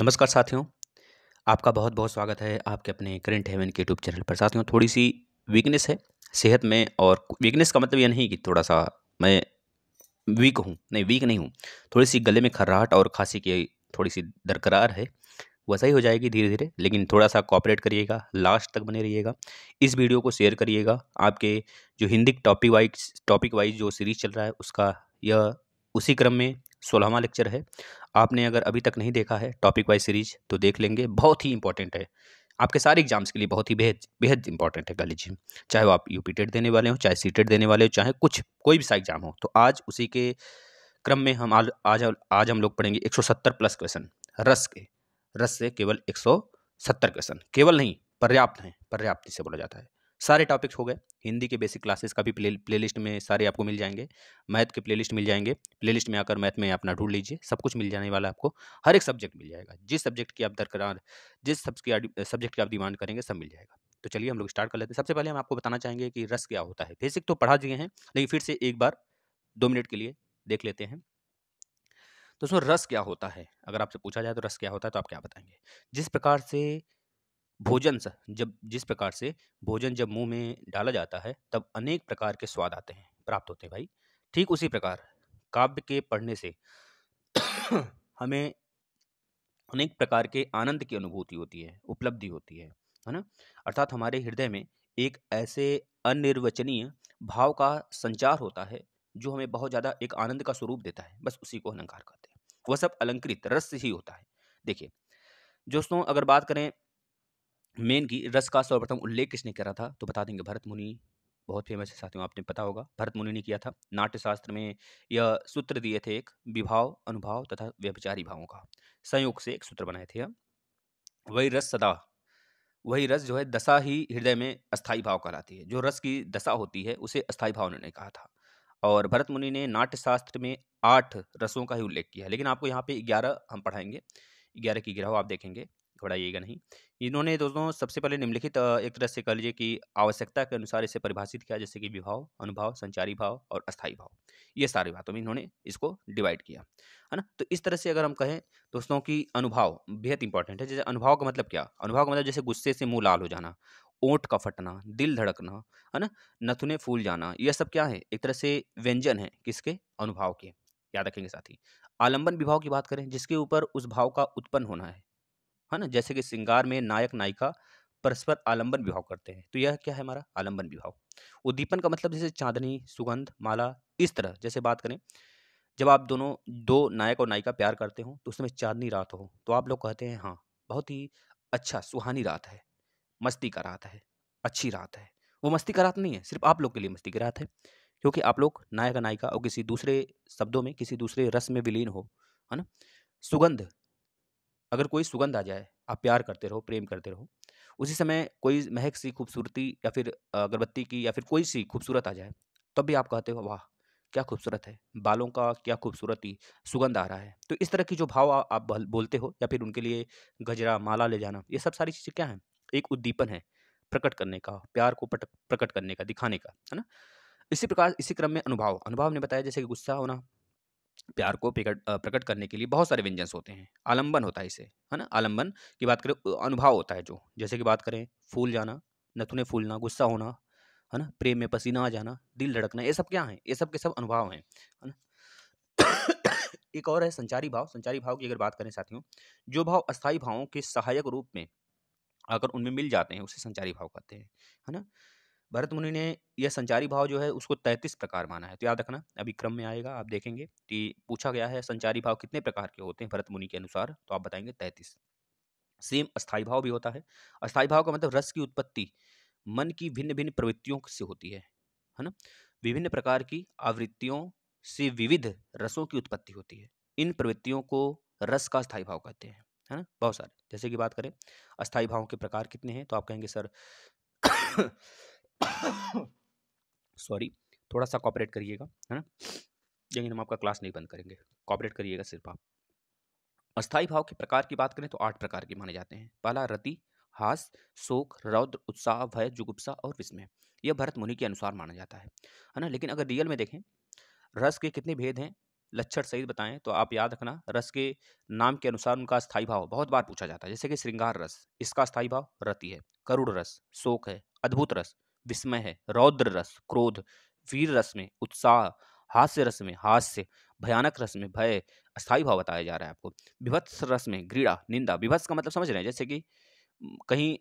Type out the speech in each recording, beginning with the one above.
नमस्कार साथियों आपका बहुत बहुत स्वागत है आपके अपने करेंट हेवन के यूट्यूब चैनल पर साथियों थोड़ी सी वीकनेस है सेहत में और वीकनेस का मतलब ये नहीं कि थोड़ा सा मैं वीक हूँ नहीं वीक नहीं हूँ थोड़ी सी गले में खर्राहट और खांसी की थोड़ी सी दरकरार है वैसा ही हो जाएगी धीरे धीरे लेकिन थोड़ा सा कॉपरेट करिएगा लास्ट तक बने रहिएगा इस वीडियो को शेयर करिएगा आपके जो Hindi topic wise topic wise जो सीरीज़ चल रहा है उसका यह उसी क्रम में सोलहवा लेक्चर है आपने अगर अभी तक नहीं देखा है टॉपिक वाइज सीरीज तो देख लेंगे बहुत ही इंपॉर्टेंट है आपके सारे एग्जाम्स के लिए बहुत ही बेहद बेहद इंपॉर्टेंट है लीजिए चाहे वो आप यू पी टेट देने वाले हो चाहे सी टेट देने वाले हो चाहे कुछ कोई भी सा एग्जाम हो तो आज उसी के क्रम में हम आज आज, हम लोग पढ़ेंगे एक प्लस क्वेश्चन रस के रस से केवल 170 क्वेश्चन केवल नहीं पर्याप्त हैं पर्याप्त इसे बोला जाता है सारे टॉपिक्स हो गए हिंदी के बेसिक क्लासेस का भी प्ले प्लेलिस्ट में सारे आपको मिल जाएंगे मैथ के प्लेलिस्ट मिल जाएंगे प्लेलिस्ट में आकर मैथ में अपना ढूंढ लीजिए सब कुछ मिल जाने वाला आपको हर एक सब्जेक्ट मिल जाएगा जिस सब्जेक्ट की आप दरकरार जिस सब की सब्जेक्ट की आप डिमांड करेंगे सब मिल जाएगा तो चलिए हम लोग स्टार्ट कर लेते हैं सबसे पहले हम आपको बताना चाहेंगे कि रस क्या होता है बेसिक तो पढ़ा दिए हैं लेकिन फिर से एक बार दो मिनट के लिए देख लेते हैं तो उसमें रस क्या होता है अगर आपसे पूछा जाए तो रस क्या होता है तो आप क्या बताएंगे जिस प्रकार से भोजन सा जब जिस प्रकार से भोजन जब मुंह में डाला जाता है तब अनेक प्रकार के स्वाद आते हैं प्राप्त होते हैं भाई ठीक उसी प्रकार काव्य के पढ़ने से हमें अनेक प्रकार के आनंद की अनुभूति होती है उपलब्धि होती है है ना अर्थात हमारे हृदय में एक ऐसे अनिर्वचनीय भाव का संचार होता है जो हमें बहुत ज़्यादा एक आनंद का स्वरूप देता है बस उसी को अलंकार कहते हैं वह सब अलंकृत रस ही होता है देखिए दोस्तों अगर बात करें मेन की रस का सर्वप्रथम उल्लेख किसने करा था तो बता देंगे भरत मुनि बहुत फेमस है साथियों आपने पता होगा भरत मुनि ने किया था नाट्यशास्त्र में यह सूत्र दिए थे एक विभाव अनुभाव तथा व्यभिचारी भावों का संयोग से एक सूत्र बनाए थे वही रस सदा वही रस जो है दशा ही हृदय में अस्थाई भाव कहलाती है जो रस की दशा होती है उसे अस्थाई भाव उन्होंने कहा था और भरत मुनि ने नाट्यशास्त्र में आठ रसों का ही उल्लेख किया है लेकिन आपको यहाँ पे ग्यारह हम पढ़ाएंगे ग्यारह की ग्रह आप देखेंगे घबराइएगा नहीं इन्होंने दोस्तों सबसे पहले निम्नलिखित एक तरह से कह लीजिए कि आवश्यकता के अनुसार इसे परिभाषित किया जैसे कि विभाव अनुभाव संचारी भाव और अस्थायी भाव ये सारी बातों में इन्होंने इसको डिवाइड किया है ना तो इस तरह से अगर हम कहें दोस्तों कि अनुभाव बेहद इंपॉर्टेंट है जैसे अनुभाव का मतलब क्या अनुभाव का मतलब जैसे गुस्से से मुँह लाल हो जाना ओंट का फटना दिल धड़कना है ना नथुने फूल जाना यह सब क्या है एक तरह से व्यंजन है किसके अनुभाव के याद रखेंगे साथी आलंबन विभाव की बात करें जिसके ऊपर उस भाव का उत्पन्न होना है है ना जैसे कि श्रृंगार में नायक नायिका परस्पर आलंबन विभाव करते हैं तो यह क्या है हमारा आलंबन विभाव उद्दीपन का मतलब जैसे चांदनी सुगंध माला इस तरह जैसे बात करें जब आप दोनों दो नायक और नायिका प्यार करते हो तो उसमें चांदनी रात हो तो आप लोग कहते हैं हाँ बहुत ही अच्छा सुहानी रात है मस्ती का रात है अच्छी रात है वो मस्ती का रात नहीं है सिर्फ आप लोग के लिए मस्ती की रात है क्योंकि आप लोग नायक नायिका और किसी दूसरे शब्दों में किसी दूसरे रस में विलीन हो है ना सुगंध अगर कोई सुगंध आ जाए आप प्यार करते रहो प्रेम करते रहो उसी समय कोई महक सी खूबसूरती या फिर अगरबत्ती की या फिर कोई सी खूबसूरत आ जाए तब भी आप कहते हो वाह क्या खूबसूरत है बालों का क्या खूबसूरती सुगंध आ रहा है तो इस तरह की जो भाव आप बोलते हो या फिर उनके लिए गजरा माला ले जाना ये सब सारी चीज़ें क्या हैं एक उद्दीपन है प्रकट करने का प्यार को प्रकट करने का दिखाने का है ना इसी प्रकार इसी क्रम में अनुभाव अनुभाव ने बताया जैसे कि गुस्सा होना प्यार को प्रकट प्रकट करने के लिए बहुत सारे व्यंजन होते हैं आलम्बन होता है इसे है ना आलम्बन की बात करें अनुभव होता है जो जैसे कि बात करें फूल जाना नथुने फूलना गुस्सा होना है ना प्रेम में पसीना आ जाना दिल धड़कना ये सब क्या है ये सब के सब अनुभव हैं है ना एक और है संचारी भाव संचारी भाव की अगर बात करें साथियों जो भाव अस्थायी भावों के सहायक रूप में आकर उनमें मिल जाते हैं उसे संचारी भाव कहते हैं है ना भरत मुनि ने यह संचारी भाव जो है उसको तैंतीस प्रकार माना है तो याद रखना अभी क्रम में आएगा आप देखेंगे कि पूछा गया है संचारी भाव कितने प्रकार के होते हैं भरत मुनि के अनुसार तो आप बताएंगे तैंतीस सेम अस्थाई भाव भी होता है अस्थाई भाव का मतलब रस की उत्पत्ति मन की भिन्न भिन्न प्रवृत्तियों से होती है है ना विभिन्न प्रकार की आवृत्तियों से विविध रसों की उत्पत्ति होती है इन प्रवृत्तियों को रस का स्थाई भाव कहते हैं है ना बहुत सारे जैसे कि बात करें अस्थाई भावों के प्रकार कितने हैं तो आप कहेंगे सर सॉरी थोड़ा सा कॉपरेट करिएगा है ना लेकिन हम आपका क्लास नहीं बंद करेंगे कॉपरेट करिएगा सिर्फ आप अस्थायी भाव के प्रकार की बात करें तो आठ प्रकार के माने जाते हैं पहला रति हास शोक रौद्र उत्साह भय जुगुप्सा और विस्मय यह भरत मुनि के अनुसार माना जाता है है ना लेकिन अगर रियल में देखें रस के कितने भेद हैं लक्षण सहित बताएं तो आप याद रखना रस के नाम के अनुसार उनका स्थायी भाव बहुत बार पूछा जाता है जैसे कि श्रृंगार रस इसका स्थायी भाव रति है करुण रस शोक है अद्भुत रस विस्मय है रौद्र रस क्रोध वीर रस में उत्साह हास्य रस में हास्य भयानक रस में भय अस्थायी भाव बताया जा रहा है आपको विभत्स रस में घृणा निंदा विभत्स का मतलब समझ रहे हैं जैसे कि कहीं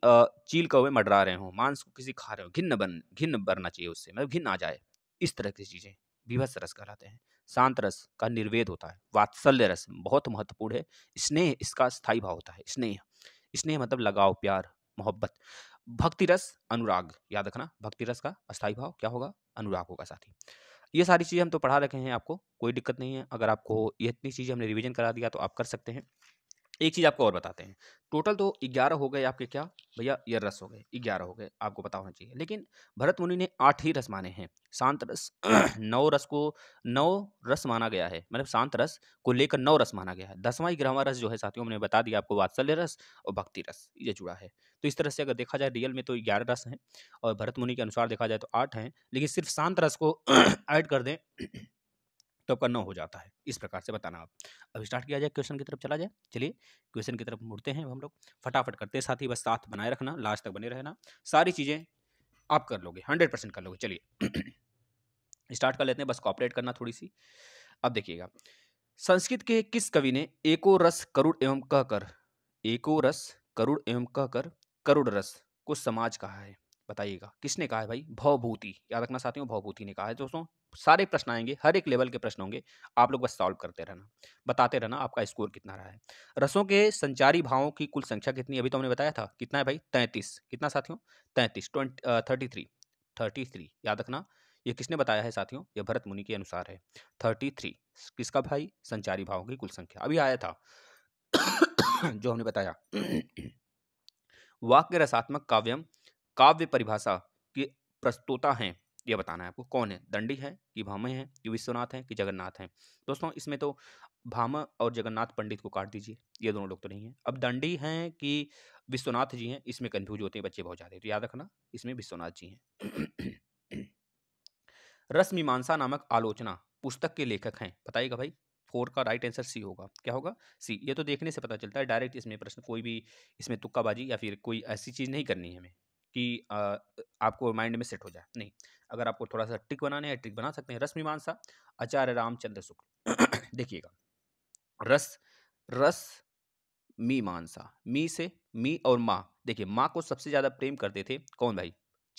चील कौवे मडरा रहे हों मांस को किसी खा रहे हो घिन्न बन घिन्न बनना चाहिए उससे मतलब घिन्न आ जाए इस तरह की चीज़ें विभत्स रस कहलाते हैं शांत रस का निर्वेद होता है वात्सल्य रस बहुत महत्वपूर्ण है स्नेह इसका स्थायी भाव होता है स्नेह स्नेह मतलब लगाव प्यार मोहब्बत भक्ति रस अनुराग याद रखना भक्ति रस का अस्थाई भाव क्या होगा अनुराग होगा साथी ये सारी चीज़ें हम तो पढ़ा रखे हैं आपको कोई दिक्कत नहीं है अगर आपको ये इतनी चीज़ें हमने रिवीजन करा दिया तो आप कर सकते हैं एक चीज़ आपको और बताते हैं टोटल तो ग्यारह हो गए आपके क्या भैया ये रस हो गए ग्यारह हो गए आपको पता होना चाहिए लेकिन भरत मुनि ने आठ ही रस माने हैं शांत रस नौ रस को नौ रस माना गया है मतलब शांत रस को लेकर नौ रस माना गया है दसवां ग्यारहवा रस जो है साथियों हमने बता दिया आपको वात्सल्य रस और भक्ति रस ये जुड़ा है तो इस तरह से अगर देखा जाए रियल में तो ग्यारह रस हैं और भरत मुनि के अनुसार देखा जाए तो आठ हैं लेकिन सिर्फ शांत रस को ऐड कर दें तो आपका नौ हो जाता है इस प्रकार से बताना आप अब स्टार्ट किया जाए क्वेश्चन की तरफ चला जाए चलिए क्वेश्चन की तरफ मुड़ते हैं हम लोग फटाफट करते हैं साथ ही बस साथ बनाए रखना लास्ट तक बने रहना सारी चीज़ें आप कर लोगे हंड्रेड परसेंट कर लोगे चलिए स्टार्ट कर लेते हैं बस कॉपरेट करना थोड़ी सी अब देखिएगा संस्कृत के किस कवि ने एको रस करुड़ एवं कहकर एको रस करुड़ एवं कहकर करुड़ रस को समाज कहा है बताइएगा किसने कहा है भाई भवभूति याद रखना साथियों भवभूति ने कहा है दोस्तों सारे प्रश्न आएंगे हर एक लेवल के प्रश्न होंगे आप लोग बस सॉल्व करते रहना बताते रहना आपका स्कोर कितना रहा है रसों के संचारी भावों की कुल संख्या कितनी अभी तो हमने बताया था कितना है भाई तैंतीस कितना साथियों तैंतीस twenty thirty three thirty three याद रखना ये किसने बताया है साथियों ये भरत मुनि के अनुसार है थर्टी थ्री किसका भाई संचारी भावों की कुल संख्या अभी आया था जो हमने बताया वाक्य रसात्मक काव्यम काव्य परिभाषा के प्रस्तोता हैं ये बताना है आपको कौन है दंडी है कि भामे हैं कि विश्वनाथ हैं कि जगन्नाथ हैं दोस्तों इसमें तो भामा और जगन्नाथ पंडित को काट दीजिए ये दोनों लोग तो नहीं हैं अब दंडी हैं कि विश्वनाथ जी हैं इसमें कन्फ्यूज होते हैं बच्चे बहुत ज़्यादा तो याद रखना इसमें विश्वनाथ जी हैं रसमीमांसा नामक आलोचना पुस्तक के लेखक हैं बताइएगा भाई फोर का राइट आंसर सी होगा क्या होगा सी ये तो देखने से पता चलता है डायरेक्ट इसमें प्रश्न कोई भी इसमें तुक्काबाजी या फिर कोई ऐसी चीज़ नहीं करनी है हमें कि आपको माइंड में सेट हो जाए नहीं अगर आपको थोड़ा सा ट्रिक बनाने है ट्रिक बना सकते हैं रश्मि मानसा आचार्य रामचंद्र शुक्ल देखिएगा रस रस मी मानसा मी से मी और माँ देखिए माँ को सबसे ज़्यादा प्रेम करते थे कौन भाई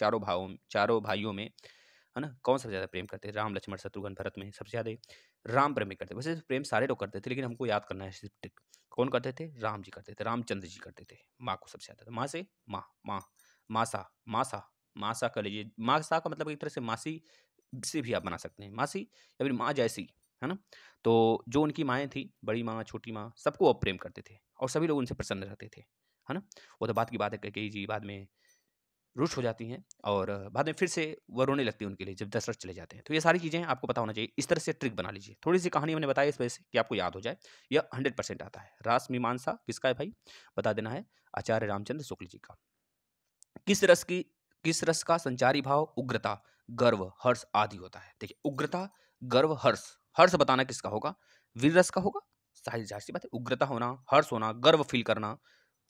चारों भावों चारों भाइयों में है ना कौन सबसे ज़्यादा प्रेम करते थे राम लक्ष्मण शत्रुघ्न भरत में सबसे ज़्यादा राम प्रेम करते वैसे तो प्रेम सारे लोग करते थे लेकिन हमको याद करना है सिर्फ कौन करते थे राम जी करते थे रामचंद्र जी करते थे माँ को सबसे ज़्यादा माँ से माँ माँ मासा मासा मासा कर लीजिए मासा का मतलब एक तरह से मासी से भी आप बना सकते हैं मासी या फिर माँ जैसी है ना तो जो उनकी माएँ थी बड़ी माँ छोटी माँ सबको अब प्रेम करते थे और सभी लोग उनसे प्रसन्न रहते थे है ना वो तो बात की बात है कई जी बाद में रुष्ट हो जाती हैं और बाद में फिर से वह रोने लगती है उनके लिए जब दशरथ चले जाते हैं तो ये सारी चीज़ें आपको पता होना चाहिए इस तरह से ट्रिक बना लीजिए थोड़ी सी कहानी मैंने बताई इस वजह से कि आपको याद हो जाए यह हंड्रेड परसेंट आता है रास मीमांसा किसका है भाई बता देना है आचार्य रामचंद्र शुक्ल जी का किस रस की किस रस का संचारी भाव उग्रता गर्व हर्ष आदि होता है देखिए उग्रता गर्व हर्ष हर्ष बताना किसका होगा वीर रस का होगा सी बात है उग्रता होना हर्ष होना गर्व फील करना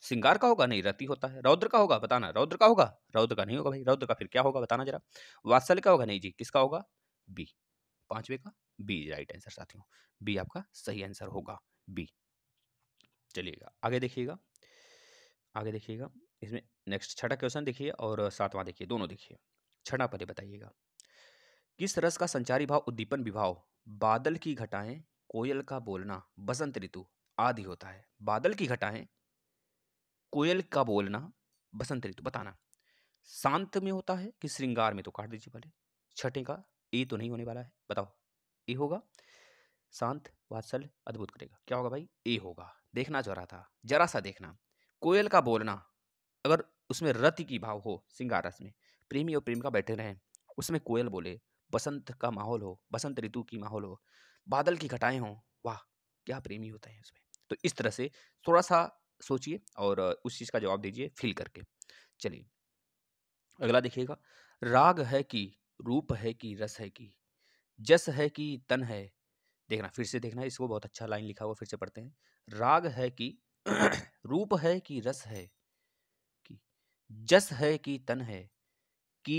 सिंगार का होगा नहीं रति होता है रौद्र का होगा बताना रौद्र का होगा रौद्र का नहीं होगा भाई रौद्र का फिर क्या होगा बताना जरा वात्सल्य का होगा नहीं जी किसका होगा बी पांचवे का बी राइट आंसर साथियों बी आपका सही आंसर होगा बी चलिएगा आगे देखिएगा आगे देखिएगा इसमें नेक्स्ट छठा क्वेश्चन देखिए और सातवां देखिए दोनों देखिए छठा पदे बताइएगा किस रस का संचारी भाव उद्दीपन विभाव बादल की घटाएं कोयल का बोलना बसंत ऋतु आदि होता है बादल की घटाएं कोयल का बोलना बसंत ऋतु बताना शांत में होता है कि श्रृंगार में तो काट दीजिए पहले छठे का ए तो नहीं होने वाला है बताओ ए होगा शांत वात्सल अद्भुत करेगा क्या होगा भाई ए होगा देखना चाह रहा था जरा सा देखना कोयल का बोलना अगर उसमें रति की भाव हो सिंगारस में प्रेमी और प्रेमिका बैठे रहें उसमें कोयल बोले बसंत का माहौल हो बसंत ऋतु की माहौल हो बादल की घटाएं हों वाह क्या प्रेमी होता है उसमें तो इस तरह से थोड़ा सा सोचिए और उस चीज़ का जवाब दीजिए फील करके चलिए अगला देखिएगा राग है कि रूप है कि रस है कि जस है कि तन है देखना फिर से देखना इसको बहुत अच्छा लाइन लिखा हुआ फिर से पढ़ते हैं राग है कि रूप है कि रस है जस है कि तन है कि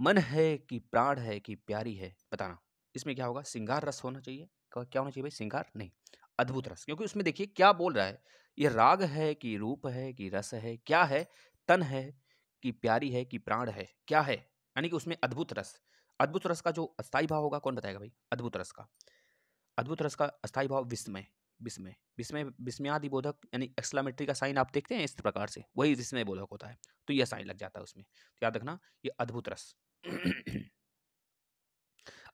मन है कि प्राण है कि प्यारी है बताना इसमें क्या होगा सिंगार रस होना चाहिए क्या होना चाहिए भाई सिंगार नहीं अद्भुत रस क्योंकि उसमें देखिए क्या बोल रहा है ये राग है कि रूप है कि रस है क्या है तन है कि प्यारी है कि प्राण है क्या है यानी कि उसमें अद्भुत रस अद्भुत रस का जो अस्थायी भाव होगा कौन बताएगा भाई अद्भुत रस का अद्भुत रस का अस्थायी भाव विस्मय विस्मय विस्मय विस्मयादि बोधक यानी एक्सलामेट्री का साइन आप देखते हैं इस प्रकार से वही विस्मय बोधक होता है तो यह साइन लग जाता है उसमें तो याद रखना ये अद्भुत रस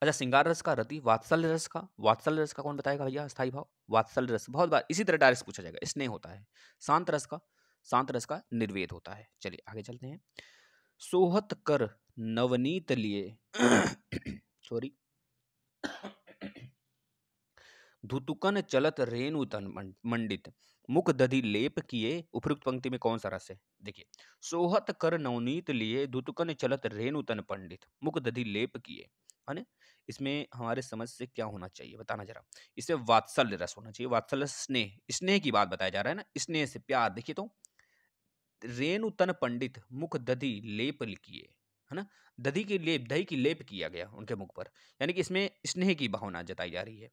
अच्छा सिंगार रस का रति वात्सल्य रस का वात्सल्य रस का कौन बताएगा भैया स्थाई भाव वात्सल्य रस बहुत बार इसी तरह डायरेक्ट पूछा जाएगा स्नेह होता है शांत रस का शांत रस का निर्वेद होता है चलिए आगे चलते हैं सोहत कर नवनीत लिए सॉरी धुतुकन चलत रेणु तन मंडित मुख दधि लेप किए उपरुक्त पंक्ति में कौन सा रस है देखिए सोहत कर नवनीत लिए धुतुकन चलत रेणु तन पंडित मुख दधि लेप किए है ना इसमें हमारे समझ से क्या होना चाहिए बताना जरा इसमें वात्सल्य रस होना चाहिए वात्सल्य स्नेह स्नेह की बात बताया जा रहा है ना स्नेह से प्यार देखिए तो रेणु तन पंडित मुख दधि लेप किए है ना दधि की लेप दही की लेप किया गया उनके मुख पर यानी कि इसमें स्नेह की भावना जताई जा रही है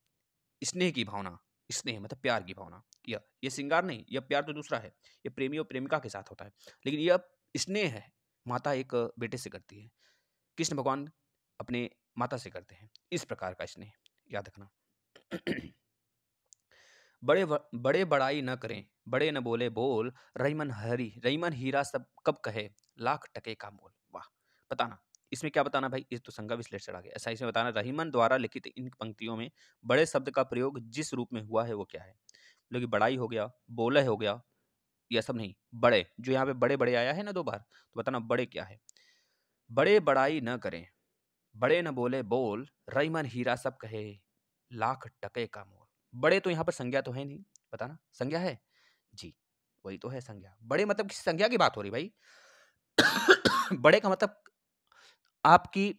स्नेह की भावना स्नेह मतलब प्यार की भावना यह ये श्रृंगार नहीं यह प्यार तो दूसरा है यह प्रेमी और प्रेमिका के साथ होता है लेकिन यह स्नेह है माता एक बेटे से करती है कृष्ण भगवान अपने माता से करते हैं इस प्रकार का स्नेह याद रखना बड़े बड़े बड़ाई न करें बड़े न बोले बोल रईमन हरी रईमन हीरा सब कब कहे लाख टके का मोल वाह बताना इसमें क्या बताना भाई इस तो संज्ञा विश्लेषण आ गया ऐसा इसमें बताना रहीमन द्वारा लिखित इन पंक्तियों में बड़े शब्द का प्रयोग जिस रूप में हुआ है वो क्या है मतलब कि बड़ाई हो गया बोले हो गया यह सब नहीं बड़े जो यहाँ पे बड़े बड़े आया है ना दो बार तो बताना बड़े क्या है बड़े बड़ाई न करें बड़े न बोले बोल रईमन हीरा सब कहे लाख टके का मोल बड़े तो यहाँ पर संज्ञा तो है नहीं बताना संज्ञा है जी वही तो है संज्ञा बड़े मतलब किसी संज्ञा की बात हो रही भाई बड़े का मतलब आपकी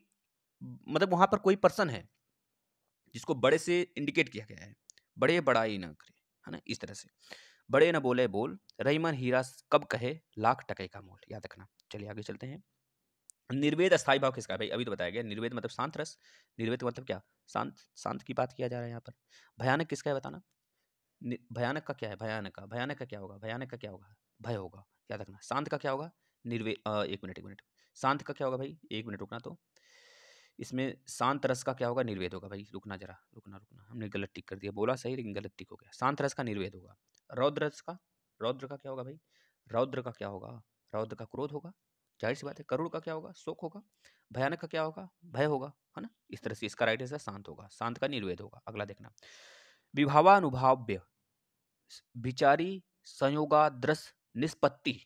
मतलब वहां पर कोई पर्सन है जिसको बड़े से इंडिकेट किया गया है बड़े बड़ाई ना करे है ना इस तरह से बड़े ना बोले बोल रहीमन हीरा कब कहे लाख टके का मोल याद रखना चलिए आगे चलते हैं निर्वेद अस्थाई भाव किसका भाई अभी तो बताया गया निर्वेद मतलब शांत रस निर्वेद मतलब क्या शांत शांत की बात किया जा रहा है यहाँ पर भयानक किसका है बताना भयानक का क्या है भयानक का भयानक का क्या होगा भयानक का क्या होगा भय होगा याद रखना शांत का क्या होगा निर्वे एक मिनट एक मिनट शांत का क्या होगा भाई एक मिनट रुकना तो इसमें शांत रस का क्या होगा निर्वेद होगा भाई रुकना जरा रुकना रुकना हमने गलत टिक कर दिया बोला सही लेकिन गलत टिक हो गया शांत रस का निर्वेद होगा रौद्र रस का रौद्र का क्या होगा भाई रौद्र का क्या होगा रौद्र का क्रोध होगा जाहिर सी बात है करुण का क्या होगा शोक होगा भयानक का क्या होगा भय होगा है ना इस तरह से इसका राइट आंसर शांत होगा शांत का निर्वेद होगा अगला देखना विभावानुभाव्य विचारी संयोगाद्रस निष्पत्ति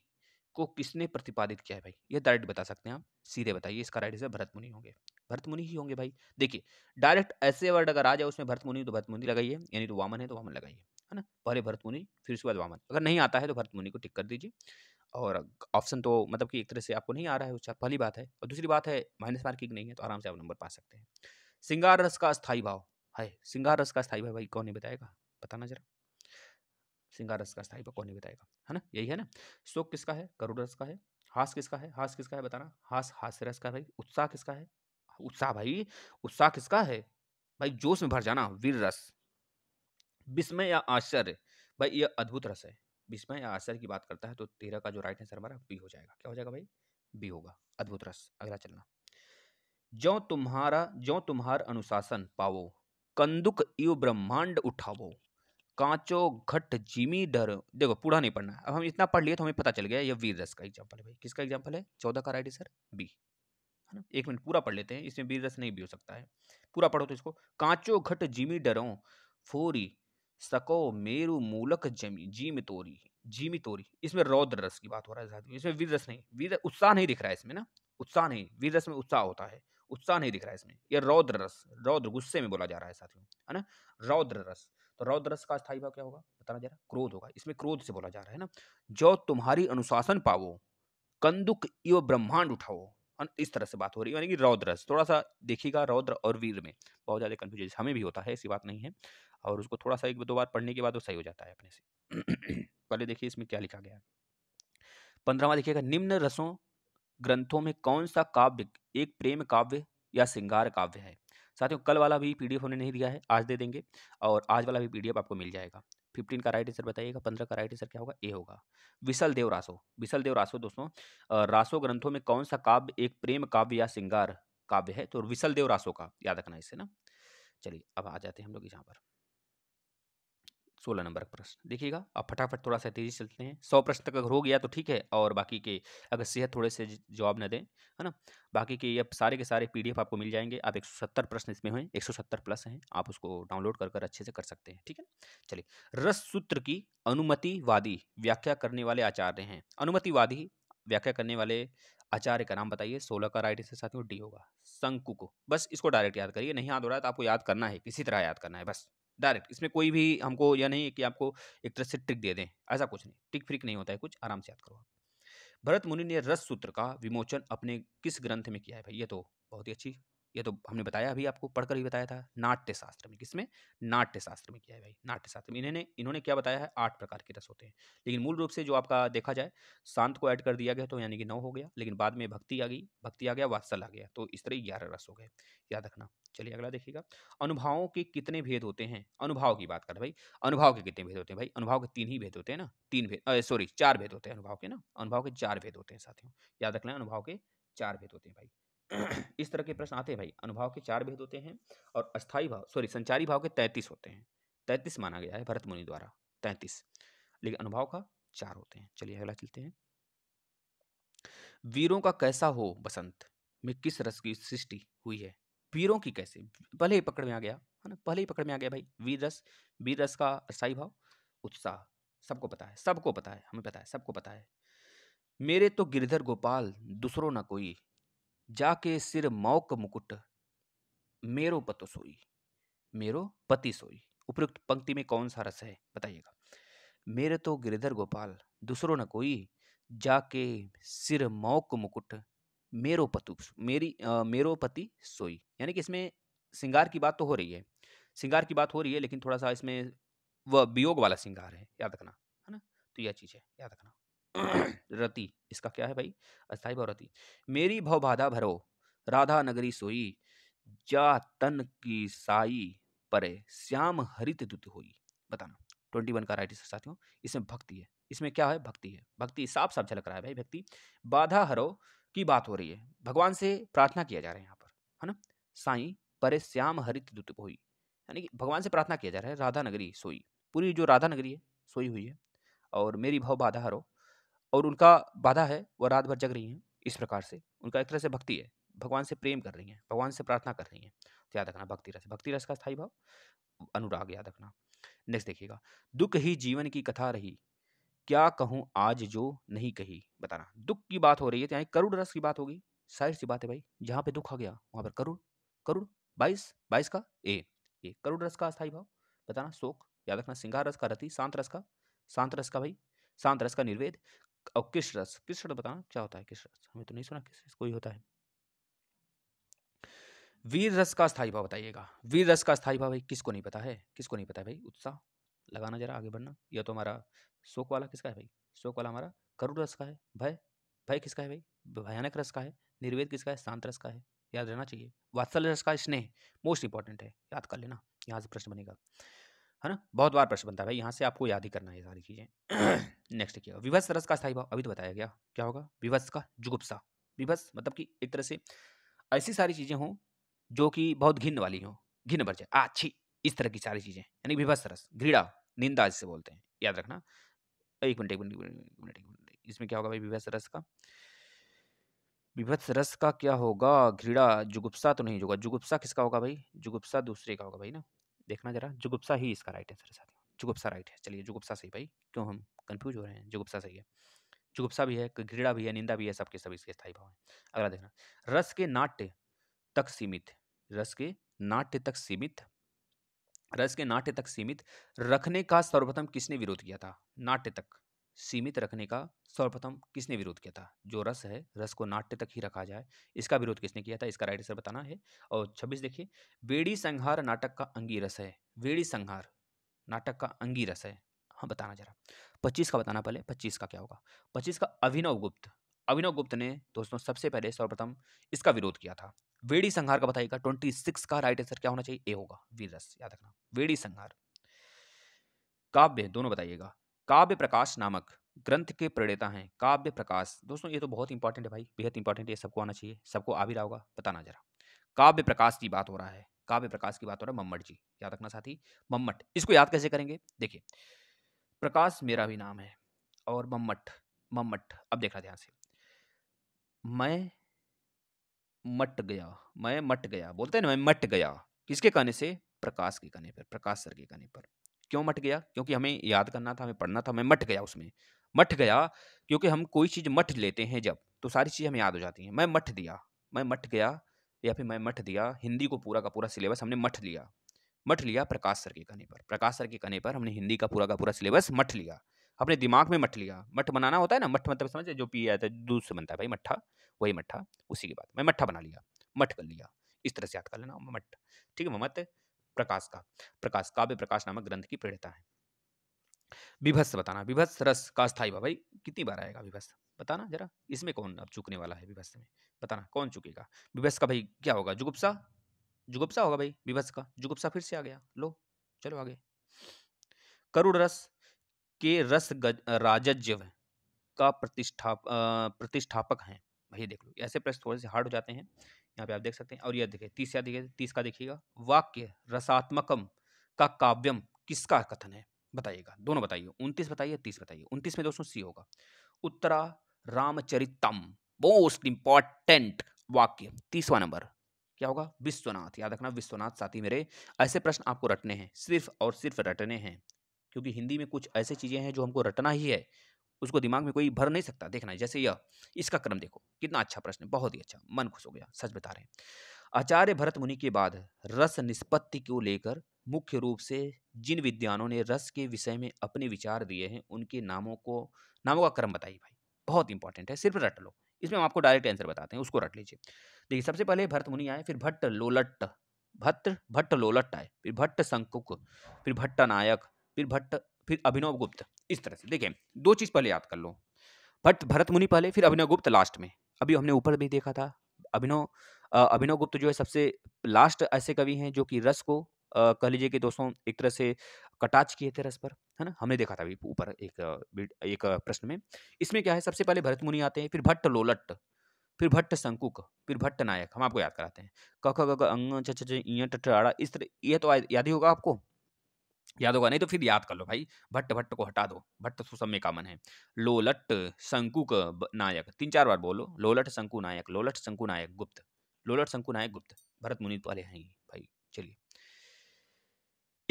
को किसने प्रतिपादित किया है भाई ये डायरेक्ट बता सकते हैं आप सीधे बताइए इसका राइट आंसर भरत मुनि होंगे भरत मुनि ही होंगे भाई देखिए डायरेक्ट ऐसे वर्ड अगर आ जाए उसमें भरत मुनि तो भरत मुनि लगाइए यानी तो वामन है तो वामन लगाइए है ना पहले भरत मुनि फिर उसके बाद वामन अगर नहीं आता है तो भरत मुनि को टिक कर दीजिए और ऑप्शन तो मतलब कि एक तरह से आपको नहीं आ रहा है उसका पहली बात है और दूसरी बात है माइनस मार्किंग नहीं है तो आराम से आप नंबर पा सकते हैं सिंगार रस का स्थायी भाव है सिंगार रस का स्थाई भाव भाई कौन नहीं बताएगा बताना जरा सिंगार रस का स्थायी कौन नहीं बताएगा है ना यही है ना शोक किसका है करुड़ रस का है हास किसका है हास किसका है बताना हास हास्य रस का भाई उत्साह किसका है उत्साह भाई उत्साह किसका है भाई जोश में भर जाना वीर रस विस्मय या आश्चर्य भाई यह अद्भुत रस है विस्मय या आश्चर्य की बात करता है तो तेरह का जो राइट आंसर हमारा बी हो जाएगा क्या हो जाएगा भाई बी होगा अद्भुत रस अगला चलना जो तुम्हारा जो तुम्हार अनुशासन पावो कंदुक इव ब्रह्मांड उठावो कांचो घट जिमी डर देखो पूरा नहीं पढ़ना अब हम इतना पढ़ लिए तो हमें पता चल गया ये वीर रस का एग्जाम्पल है भाई किसका एग्जाम्पल है चौदह का राइट सर बी है ना एक मिनट पूरा पढ़ लेते हैं इसमें वीर रस नहीं भी हो सकता है पूरा पढ़ो तो इसको कांचो घट जिमी डरो फोरी सको मेरु मूलक जमी जीम तोरी जीमी तोरी इसमें रौद्र रस की बात हो रहा है इसमें वीर रस नहीं वीर उत्साह नहीं दिख रहा है इसमें ना उत्साह नहीं वीर रस में उत्साह होता है उत्साह नहीं दिख रहा है इसमें यह रौद्र रस रौद्र गुस्से में बोला जा रहा है साथियों है ना रौद्र रस रौद्रस का स्थायी भाव क्या होगा बताना जरा क्रोध होगा इसमें क्रोध से बोला जा रहा है ना जो तुम्हारी अनुशासन पावो कंदुक इव ब्रह्मांड उठाओ इस तरह से बात हो रही है यानी कि रौद्रस थोड़ा सा देखिएगा रौद्र और वीर में बहुत ज़्यादा कंफ्यूज हमें भी होता है ऐसी बात नहीं है और उसको थोड़ा सा एक दो बार पढ़ने के बाद वो सही हो जाता है अपने से पहले देखिए इसमें क्या लिखा गया है पंद्रहवा देखिएगा निम्न रसों ग्रंथों में कौन सा काव्य एक प्रेम काव्य या श्रृंगार काव्य है साथियों कल वाला भी पीडीएफ हमने नहीं दिया है आज दे देंगे और आज वाला भी पीडीएफ आपको मिल जाएगा फिफ्टीन का राइट आंसर बताइएगा पंद्रह का राइट आंसर क्या होगा ए होगा विशल देव रासो विशल देव रासो दोस्तों रासो ग्रंथों में कौन सा काव्य एक प्रेम काव्य या श्रृंगार काव्य है तो विशल देव रासो का याद रखना इससे ना चलिए अब आ जाते हैं हम लोग यहाँ पर सोलह नंबर का प्रश्न देखिएगा अब फटाफट थोड़ा सा तेजी चलते हैं सौ प्रश्न तक अगर हो गया तो ठीक है और बाकी के अगर सेहत थोड़े से जवाब न दें है ना बाकी के ये सारे के सारे पीडीएफ आपको मिल जाएंगे आप एक सौ सत्तर प्रश्न इसमें हैं एक सौ सत्तर प्लस हैं आप उसको डाउनलोड कर कर अच्छे से कर सकते हैं ठीक है चलिए रस सूत्र की अनुमतिवादी व्याख्या करने वाले आचार्य हैं अनुमतिवादी व्याख्या करने वाले आचार्य का नाम बताइए सोलह का राइट इसके साथ डी होगा शंकु को बस इसको डायरेक्ट याद करिए नहीं याद हो रहा है तो आपको याद करना है किसी तरह याद करना है बस डायरेक्ट इसमें कोई भी हमको यह नहीं है कि आपको एक तरह से ट्रिक दे दें ऐसा कुछ नहीं ट्रिक फ्रिक नहीं होता है कुछ आराम से याद करो भरत मुनि ने रस सूत्र का विमोचन अपने किस ग्रंथ में किया है भाई ये तो बहुत ही अच्छी ये तो हमने बताया अभी आपको पढ़कर ही बताया था नाट्य शास्त्र में किसमें नाट्य शास्त्र में किया है भाई नाट्य शास्त्र में इन्होंने इन्होंने क्या बताया है आठ प्रकार के रस होते हैं लेकिन मूल रूप से जो आपका देखा जाए शांत को ऐड कर दिया गया तो यानी कि नौ हो गया लेकिन बाद में भक्ति आ गई भक्ति आ गया वात्सल आ गया तो इस तरह ग्यारह रस हो गए याद रखना चलिए अगला देखिएगा अनुभावों के कितने भेद होते हैं अनुभाव की बात करें भाई अनुभाव के कितने भेद होते हैं भाई अनुभाव के तीन ही भेद होते हैं ना तीन भेद सॉरी चार भेद होते हैं अनुभाव के ना अनुभाव के चार भेद होते हैं साथियों याद रखना अनुभाव के चार भेद होते हैं भाई इस तरह के प्रश्न आते हैं भाई अनुभाव के चार भेद होते हैं और अस्थाई भाव सॉरी संचारी भाव के तैंतीस होते हैं तैंतीस माना गया है भरत मुनि द्वारा तैंतीस लेकिन अनुभाव का चार होते हैं चलिए अगला चलते हैं वीरों का कैसा हो बसंत में किस रस की सृष्टि हुई है वीरों की कैसे पहले ही पकड़ में आ गया है ना पहले ही पकड़ में आ गया भाई वीर रस वीर रस का अस्थाई भाव उत्साह सबको पता है सबको पता है हमें पता है सबको पता है मेरे तो गिरधर गोपाल दूसरों ना कोई जाके सिर मौक मुकुट मेरो पतो सोई मेरो पति सोई उपयुक्त पंक्ति में कौन सा रस है बताइएगा मेरे तो गिरधर गोपाल दूसरों न कोई जाके सिर मौक मुकुट मेरो पतु मेरी आ, मेरो पति सोई यानी कि इसमें सिंगार की बात तो हो रही है सिंगार की बात हो रही है लेकिन थोड़ा सा इसमें वह वियोग वाला सिंगार है याद रखना है ना तो यह चीज़ है याद रखना रति इसका क्या है भाई अस्थाई रति मेरी भवबाधा भरो राधा नगरी सोई जा तन की साई परे श्याम हरित दुत होई बताना ट्वेंटी वन का राइट साथियों इसमें भक्ति है इसमें क्या है भक्ति है भक्ति साफ साफ झलक रहा है भाई भक्ति बाधा हरो की बात हो रही है भगवान से प्रार्थना किया जा रहा है यहाँ पर है ना साई परे श्याम हरित दुत होई यानी कि भगवान से प्रार्थना किया जा रहा है राधा नगरी सोई पूरी जो राधा नगरी है सोई हुई है और मेरी भाव बाधा हरो और उनका बाधा है वह रात भर जग रही हैं इस प्रकार से उनका एक तरह से भक्ति है भगवान से प्रेम कर रही हैं भगवान से प्रार्थना कर रही हैं तो याद रखना भक्ति रस भक्ति रस का स्थायी भाव अनुराग याद रखना नेक्स्ट देखिएगा दुख ही जीवन की कथा रही क्या कहूँ आज जो नहीं कही बताना दुख की बात हो रही है तो यहाँ करुण रस की बात होगी साहिर सी बात है भाई जहाँ पे दुख आ गया वहाँ पर करुण करुण बाईस बाईस का ए ये करुण रस का अस्थायी भाव बताना शोक याद रखना सिंगार रस का रति शांत रस का शांत रस का भाई शांत रस का निर्वेद और किस रस किस रस बताना क्या होता है किस रस हमें तो नहीं सुना किस रस कोई होता है वीर रस का स्थायी भाव बताइएगा वीर रस का स्थायी भाव भाई किसको नहीं पता है किसको नहीं पता है भाई उत्साह लगाना जरा आगे बढ़ना यह तो हमारा शोक वाला किसका है भाई शोक वाला हमारा करुण रस का है भय भय किसका है भाई भयानक रस का है निर्वेद किसका है शांत रस का है याद रहना चाहिए वात्सल्य रस का स्नेह मोस्ट इंपॉर्टेंट है याद कर लेना यहाँ से प्रश्न बनेगा है ना बहुत बार प्रश्न बनता है भाई यहाँ से आपको याद ही करना है सारी चीज़ें नेक्स्ट क्या विभत्स रस का स्थाई भाव अभी तो बताया गया क्या होगा विभस का जुगुप्सा विभस मतलब कि एक तरह से ऐसी सारी चीज़ें हों जो कि बहुत घिन वाली हों घिन भर अच्छी इस तरह की सारी चीज़ें यानी विभस रस घृणा निंदा जिसे बोलते हैं याद रखना एक मिनट एक मिनट एक मिनट इसमें क्या होगा भाई विभत्स रस का विभत्स रस का क्या होगा घृणा जुगुप्सा तो नहीं होगा जुगुप्सा किसका होगा भाई जुगुप्सा दूसरे का होगा भाई ना देखना जरा जुगुप्सा ही इसका राइट आंसर है साथियों जुगुप्सा राइट है चलिए जुगुप्सा सही भाई क्यों हम कंफ्यूज हो रहे हैं जुगुप्सा सही है जुगुप्सा भी है घृणा भी है निंदा भी है सबके सभी इसके स्थायी भाव हैं अगला देखना रस के नाट्य तक सीमित रस के नाट्य तक सीमित रस के नाट्य तक सीमित रखने का सर्वप्रथम किसने विरोध किया था नाट्य तक सीमित रखने का सर्वप्रथम किसने विरोध किया था जो रस है रस को नाट्य तक ही रखा जाए इसका विरोध किसने किया था इसका राइट आंसर बताना है और छब्बीस देखिए बेड़ी संहार नाटक का अंगी रस है वेड़ी संहार नाटक का अंगी रस है हाँ बताना जरा पच्चीस का बताना पहले पच्चीस का क्या होगा पच्चीस का अभिनव गुप्त अभिनव गुप्त ने दोस्तों सबसे पहले सर्वप्रथम इसका विरोध किया था वेड़ी संहार का बताइएगा ट्वेंटी सिक्स का राइट आंसर क्या होना चाहिए ए होगा वीरस याद रखना वेड़ी संहार काव्य दोनों बताइएगा काव्य प्रकाश नामक ग्रंथ के प्रणेता हैं काव्य प्रकाश दोस्तों ये तो बहुत इंपॉर्टेंट है भाई बेहद इंपॉर्टेंट ये सबको आना चाहिए सबको आ भी रहा होगा बताना जरा काव्य प्रकाश की बात हो रहा है काव्य प्रकाश की बात हो रहा है मम्मट जी याद रखना साथी मम्मट इसको याद कैसे करेंगे देखिए प्रकाश मेरा भी नाम है और मम्मट मम्मट अब देखा ध्यान से मैं मट गया मैं मट गया बोलते हैं ना मैं मट गया किसके कहने से प्रकाश के कहने पर प्रकाश सर के कहने पर क्यों मट गया क्योंकि हमें याद करना था हमें पढ़ना था मैं मट गया उसमें मट गया क्योंकि हम कोई चीज़ मट लेते हैं जब तो सारी चीजें हमें याद हो जाती हैं मैं मट दिया मैं मट गया या फिर मैं मट दिया हिंदी को पूरा का पूरा सिलेबस हमने मट लिया मट लिया प्रकाश सर के कहने पर प्रकाश सर के कहने पर हमने हिंदी का पूरा का पूरा सिलेबस मट लिया अपने दिमाग में मठ लिया मठ बनाना होता है ना मठ मतलब समझे जो पिया जाता है दूध से बनता है भाई मट्ठा वही मट्ठा उसी के बाद मैं मट्ठा बना लिया मठ कर लिया इस तरह से याद कर लेना मठ ठीक है मत प्रकाश का प्रकाश काव्य प्रकाश नामक ग्रंथ की प्रेरणता है विभस्त बताना विभस्त रस का स्थायी भाई कितनी बार आएगा विभस्त बताना जरा इसमें कौन अब चुकने वाला है विभस्त में बताना कौन चुकेगा विभस्त का भाई क्या होगा जुगुप्सा जुगुप्सा होगा भाई विभस्त का जुगुप्सा फिर से आ गया लो चलो आगे करुण रस के रस राजज्य का प्रतिष्ठा प्रतिष्ठापक हैं भैया देख लो ऐसे प्रश्न थोड़े से हार्ड हो जाते हैं यहाँ पे आप देख सकते हैं और यह देखिए तीस या देखिए तीस का देखिएगा वाक्य रसात्मकम का काव्यम किसका कथन है बताइएगा दोनों बताइए उनतीस बताइए तीस बताइए उनतीस में दोस्तों सी होगा उत्तरा रामचरितम मोस्ट इंपॉर्टेंट वाक्य तीसवा नंबर क्या होगा विश्वनाथ याद रखना विश्वनाथ साथी मेरे ऐसे प्रश्न आपको रटने हैं सिर्फ और सिर्फ रटने हैं क्योंकि हिंदी में कुछ ऐसे चीज़ें हैं जो हमको रटना ही है उसको दिमाग में कोई भर नहीं सकता देखना जैसे यह इसका क्रम देखो कितना अच्छा प्रश्न बहुत ही अच्छा मन खुश हो गया सच बता रहे आचार्य भरत मुनि के बाद रस निष्पत्ति को लेकर मुख्य रूप से जिन विद्वानों ने रस के विषय में अपने विचार दिए हैं उनके नामों को नामों का क्रम बताइए भाई बहुत इंपॉर्टेंट है सिर्फ रट लो इसमें हम आपको डायरेक्ट आंसर बताते हैं उसको रट लीजिए देखिए सबसे पहले भरत मुनि आए फिर भट्ट लोलट भट्ट भट्ट लोलट आए फिर भट्ट संकुक फिर भट्ट नायक फिर भट्ट फिर अभिनव गुप्त इस तरह से देखें दो चीज़ पहले याद कर लो भट्ट भरत मुनि पहले फिर अभिनव गुप्त लास्ट में अभी हमने ऊपर भी देखा था अभिनव अभिनव गुप्त जो है सबसे लास्ट ऐसे कवि हैं जो कि रस को कह लीजिए कि दोस्तों एक तरह से कटाच किए थे रस पर है ना हमने देखा था अभी ऊपर एक एक प्रश्न में इसमें क्या है सबसे पहले भरत मुनि आते हैं फिर भट्ट लोलट फिर भट्ट शंकुक फिर भट्ट नायक हम आपको याद कराते हैं क ख ग अंग च च इस तरह यह तो याद ही होगा आपको याद होगा नहीं तो फिर याद कर लो भाई भट्ट भट्ट को हटा दो भट्ट तो सुसम में कामन है लोलट शंकु नायक तीन चार बार बोलो लोलट शंकु नायक लोलट शंकु नायक गुप्त लोलट शंकु नायक गुप्त भरत मुनि तो वाले हैं भाई चलिए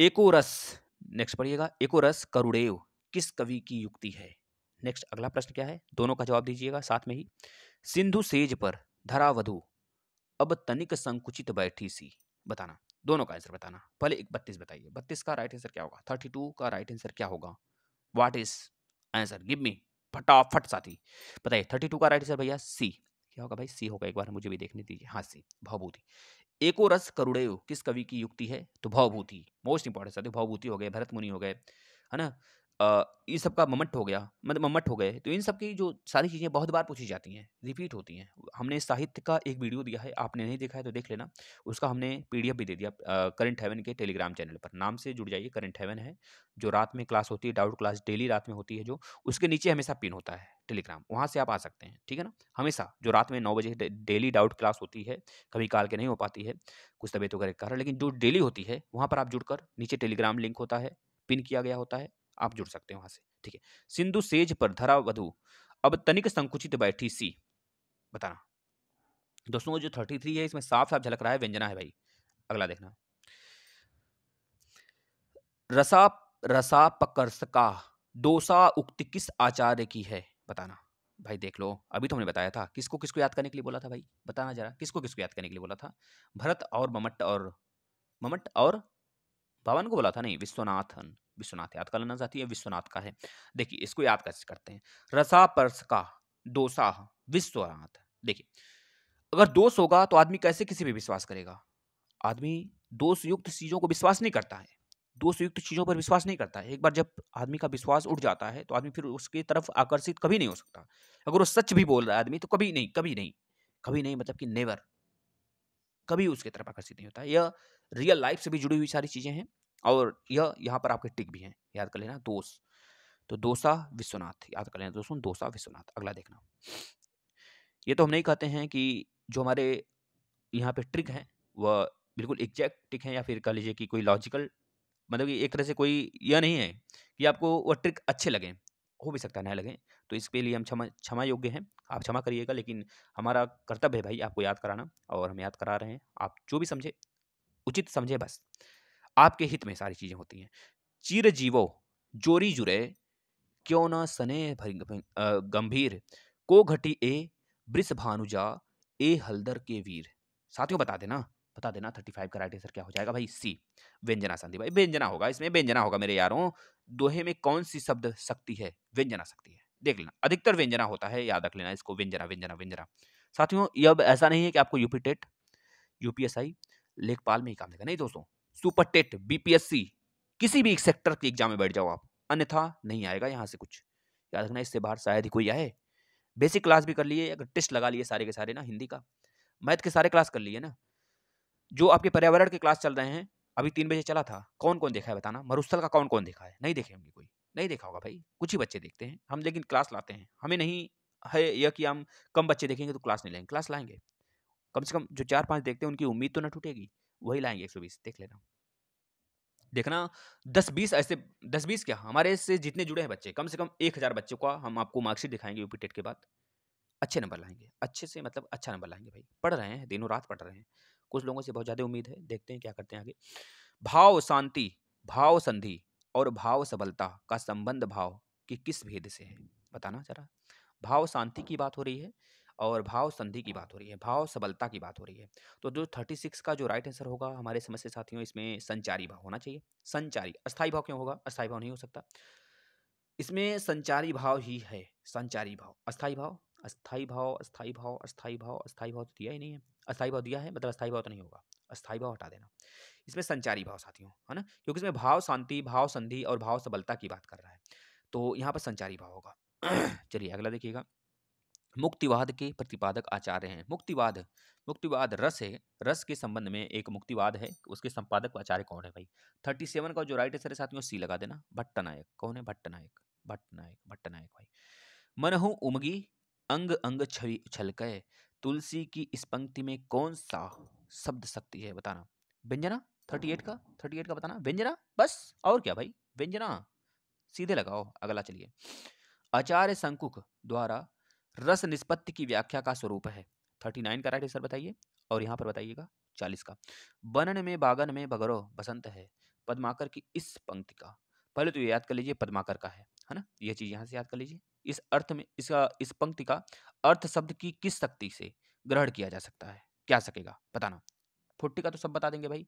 एकोरस नेक्स्ट पढ़िएगा एकोरस करुड़ेव किस कवि की युक्ति है नेक्स्ट अगला प्रश्न क्या है दोनों का जवाब दीजिएगा साथ में ही सिंधु सेज पर धरावधु अब तनिक संकुचित बैठी सी बताना दोनों का आंसर बताना पहले एक बत्तीस बताइए बत्तीस का राइट आंसर क्या होगा थर्टी टू का राइट आंसर क्या होगा what is answer give me फटाफट साथी बताइए थर्टी टू का राइट आंसर भैया सी क्या होगा भाई सी होगा एक बार मुझे भी देखने दीजिए हाँ सी भवभूति एको रस करुणेय किस कवि की युक्ति है तो भवभूति मोस्ट इंपॉर्टेंट साथी भवभूति हो गए भरत मुनि हो गए है ना ये सब का ममट हो गया मतलब ममट हो गए तो इन सब की जो सारी चीज़ें बहुत बार पूछी जाती हैं रिपीट होती हैं हमने साहित्य का एक वीडियो दिया है आपने नहीं देखा है तो देख लेना उसका हमने पीडीएफ भी दे दिया करंट हेवन के टेलीग्राम चैनल पर नाम से जुड़ जाइए करंट हेवन है जो रात में क्लास होती है डाउट क्लास डेली रात में होती है जो उसके नीचे हमेशा पिन होता है टेलीग्राम वहाँ से आप आ सकते हैं ठीक है ना हमेशा जो रात में नौ बजे डेली डाउट क्लास होती है कभी काल के नहीं हो पाती है कुछ तबीयत वगैरह कारण लेकिन जो डेली होती है वहाँ पर आप जुड़कर नीचे टेलीग्राम लिंक होता है पिन किया गया होता है आप जुड़ सकते हैं वहां से ठीक है सिंधु सेज पर धरा वधु अब तनिक संकुचित बैठी सी बताना दोस्तों जो थर्टी थ्री है इसमें साफ साफ झलक रहा है व्यंजना है भाई अगला देखना रसा रसा पकर्सका दोसा उक्ति किस आचार्य की है बताना भाई देख लो अभी तो हमने बताया था किसको किसको याद करने के लिए बोला था भाई बताना जरा किसको किसको याद करने के लिए बोला था भरत और ममट और ममट और बावन को बोला था नहीं विश्वनाथन विश्वनाथ याद कर लेना चाहती है विश्वनाथ का है देखिए इसको याद कैसे करते हैं रसा परस का दोसा विश्वनाथ देखिए अगर दोष होगा तो आदमी कैसे किसी पर विश्वास करेगा आदमी दोष युक्त चीज़ों को विश्वास नहीं करता है दोष युक्त चीज़ों पर विश्वास नहीं करता है एक बार जब आदमी का विश्वास उठ जाता है तो आदमी फिर उसकी तरफ आकर्षित कभी नहीं हो सकता अगर वो सच भी बोल रहा है आदमी तो कभी नहीं कभी नहीं कभी नहीं मतलब कि नेवर कभी उसकी तरफ आकर्षित नहीं होता यह रियल लाइफ से भी जुड़ी हुई सारी चीज़ें हैं और यह यहाँ पर आपके टिक भी हैं याद कर लेना दोष तो दोसा विश्वनाथ याद कर लेना दोस्तों दोसा विश्वनाथ अगला देखना ये तो हम नहीं कहते हैं कि जो हमारे यहाँ पे ट्रिक हैं वह बिल्कुल एग्जैक्ट ट्रिक हैं या फिर कह लीजिए कि कोई लॉजिकल मतलब कि एक तरह से कोई यह नहीं है कि आपको वह ट्रिक अच्छे लगें हो भी सकता है न लगे तो इसके लिए हम क्षमा क्षमा योग्य हैं आप क्षमा करिएगा लेकिन हमारा कर्तव्य है भाई आपको याद कराना और हम याद करा रहे हैं आप जो भी समझे उचित समझे बस आपके हित में सारी चीज़ें होती हैं चिर जीवो जोरी जुरे क्यों ना सने गंभीर को घटी ए ब्रिस भानुजा ए हल्दर के वीर साथियों बता देना बता देना थर्टी फाइव का राइट आंसर क्या हो जाएगा भाई सी व्यंजना संधि भाई व्यंजना होगा इसमें व्यंजना होगा मेरे यारों दोहे में कौन सी शब्द शक्ति है व्यंजना शक्ति है देख लेना अधिकतर व्यंजना होता है याद रख लेना इसको व्यंजना व्यंजना व्यंजना साथियों अब ऐसा नहीं है कि आपको यूपी टेट यूपीएसआई लेखपाल में ही काम देगा नहीं दोस्तों सुपर टेट बीपीएससी किसी भी एक सेक्टर के एग्जाम में बैठ जाओ आप अन्यथा नहीं आएगा यहाँ से कुछ याद रखना इससे बाहर शायद ही कोई आए बेसिक क्लास भी कर लिए अगर टेस्ट लगा लिए सारे के सारे ना हिंदी का मैथ के सारे क्लास कर लिए ना जो आपके पर्यावरण के क्लास चल रहे हैं अभी तीन बजे चला था कौन कौन देखा है बताना मरुस्थल का कौन कौन देखा है नहीं देखे होंगे कोई नहीं देखा होगा भाई कुछ ही बच्चे देखते हैं हम लेकिन क्लास लाते हैं हमें नहीं है यह कि हम कम बच्चे देखेंगे तो क्लास नहीं लेंगे क्लास लाएंगे कम से कम जो चार पाँच देखते हैं उनकी उम्मीद तो ना टूटेगी वही लाएंगे एक देख लेना देखना दस बीस ऐसे दस बीस क्या हमारे से जितने जुड़े हैं बच्चे कम से कम एक हज़ार बच्चों का हम आपको मार्कशीट दिखाएंगे यूपी टेट के बाद अच्छे नंबर लाएंगे अच्छे से मतलब अच्छा नंबर लाएंगे भाई पढ़ रहे हैं दिनों रात पढ़ रहे हैं कुछ लोगों से बहुत ज़्यादा उम्मीद है देखते हैं क्या करते हैं आगे भाव शांति भाव संधि और भाव सबलता का संबंध भाव कि किस भेद से है बताना जरा भाव शांति की बात हो रही है और भाव संधि की बात हो रही है भाव सबलता की बात हो रही है तो जो थर्टी सिक्स का जो राइट आंसर होगा हमारे समझ साथियों इसमें संचारी भाव होना चाहिए संचारी अस्थायी भाव क्यों होगा अस्थायी भाव नहीं हो सकता इसमें संचारी भाव ही है संचारी भाव अस्थायी भाव अस्थायी भाव अस्थायी भाव अस्थायी भाव अस्थायी भाव तो दिया ही नहीं है अस्थायी भाव दिया है मतलब अस्थायी भाव तो नहीं होगा अस्थायी भाव हटा देना इसमें संचारी भाव साथियों है ना क्योंकि इसमें भाव शांति भाव संधि और भाव सबलता की बात कर रहा है तो यहाँ पर संचारी भाव होगा चलिए अगला देखिएगा मुक्तिवाद के प्रतिपादक आचार्य हैं मुक्तिवाद मुक्तिवाद रस है रस के संबंध में एक मुक्तिवाद है उसके संपादक आचार्य कौन है भाई थर्टी सेवन का जो राइट आंसर है साथियों सी लगा देना भट्ट नायक कौन है भट्ट भट्ट नायक नायक भट्ट नायक भाई मनहु उमगी अंग अंग छवि छलक तुलसी की इस पंक्ति में कौन सा शब्द शक्ति है बताना व्यंजना थर्टी एट का थर्टी एट का बताना व्यंजना बस और क्या भाई व्यंजना सीधे लगाओ अगला चलिए आचार्य संकुक द्वारा रस निष्पत्ति की व्याख्या का स्वरूप है थर्टी नाइन का राइट आंसर बताइए और यहाँ पर बताइएगा चालीस का बनन में बागन में बगरो बसंत है पद्माकर की इस पंक्ति का पहले तो ये याद कर लीजिए पद्माकर का है है ना ये चीज़ यहाँ से याद कर लीजिए इस अर्थ में इसका इस पंक्ति का अर्थ शब्द की किस शक्ति से ग्रहण किया जा सकता है क्या सकेगा बताना फुट्टी का तो सब बता देंगे भाई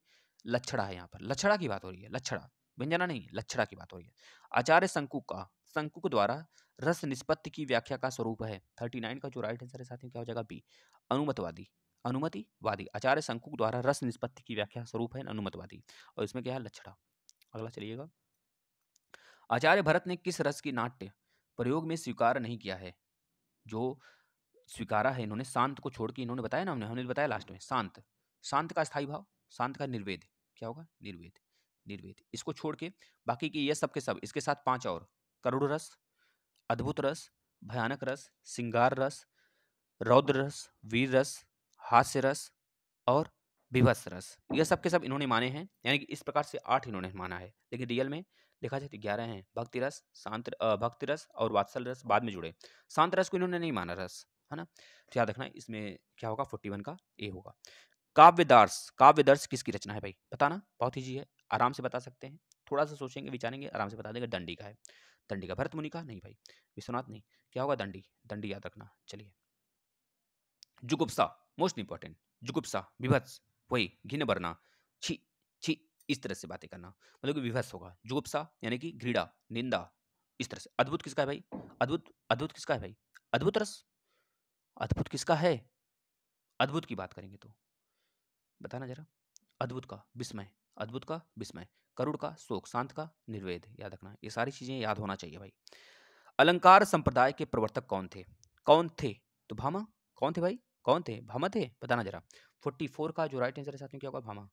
लक्षड़ा है यहाँ पर लछड़ा की बात हो रही है लक्षड़ा व्यंजना नहीं लक्षणा की बात हो रही है आचार्य शंकु का शंकु द्वारा रस निष्पत्ति की व्याख्या का स्वरूप है थर्टी नाइन का जो राइट आंसर है साथियों क्या हो जाएगा बी अनुमतवादी अनुमतिवादी आचार्य शंकु द्वारा रस निष्पत्ति की व्याख्या स्वरूप है अनुमतवादी और इसमें क्या है लक्षणा अगला चलिएगा आचार्य भरत ने किस रस की नाट्य प्रयोग में स्वीकार नहीं किया है जो स्वीकारा है इन्होंने शांत को छोड़ के इन्होंने बताया ना हमने हमने बताया लास्ट में शांत शांत का स्थायी भाव शांत का निर्वेद क्या होगा निर्वेद निर्वेद इसको छोड़ के बाकी की ये सब के सब इसके साथ पांच और करुण रस अद्भुत रस भयानक रस सिंगार रस रौद्र रस वीर रस हास्य रस और विभस रस यह सब के सब इन्होंने माने हैं यानी कि इस प्रकार से आठ इन्होंने माना है लेकिन रियल में देखा जाए तो ग्यारह हैं भक्ति रस शांत भक्ति रस और वात्सल रस बाद में जुड़े शांत रस को इन्होंने नहीं माना रस है ना तो याद रखना इसमें क्या होगा फोर्टी वन का ए होगा काव्य दर्श किसकी रचना है भाई बताना बहुत ईजी है आराम से बता सकते हैं थोड़ा सा सोचेंगे विचारेंगे आराम से बता देंगे दंडी का है दंडी का भरत मुनि का नहीं भाई विश्वनाथ नहीं क्या होगा दंडी दंडी याद रखना चलिए जुगुप्सा मोस्ट इंपॉर्टेंट जुगुप्सा विभत्स वही घिन भरना छी छी इस तरह से बातें करना मतलब कि विभत्स होगा जुगुप्सा यानी कि घृणा निंदा इस तरह से अद्भुत किसका है भाई अद्भुत अद्भुत किसका है भाई अद्भुत रस अद्भुत किसका है अद्भुत की बात करेंगे तो बताना जरा अद्भुत का विस्मय अद्भुत का विस्मय करुण का शोक शांत का निर्वेद याद रखना ये सारी चीज़ें याद होना चाहिए भाई अलंकार संप्रदाय के प्रवर्तक कौन थे कौन थे तो भामा कौन थे भाई कौन थे भामा थे बताना जरा फोर्टी फोर का जो राइट आंसर है साथियों क्या होगा भामा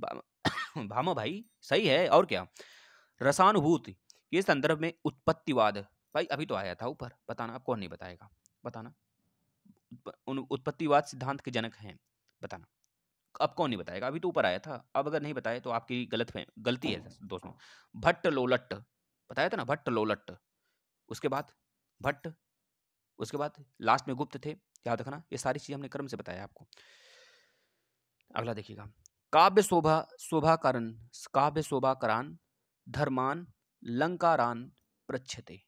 भामा भामा भाई सही है और क्या रसानुभूत ये संदर्भ में उत्पत्तिवाद भाई अभी तो आया था ऊपर बताना आप कौन नहीं बताएगा बताना उत्पत्तिवाद सिद्धांत के जनक हैं बताना अब कौन नहीं बताएगा अभी तो ऊपर आया था अब अगर नहीं बताए तो आपकी गलत गलती है दोस्तों भट्ट लोलट बताया था ना भट्ट लोलट उसके बाद भट्ट उसके बाद लास्ट में गुप्त थे याद रखना ये सारी चीज़ हमने क्रम से बताया आपको अगला देखिएगा काव्य शोभा शोभा करण काव्य शोभा करान धर्मान लंकारान प्रच्छते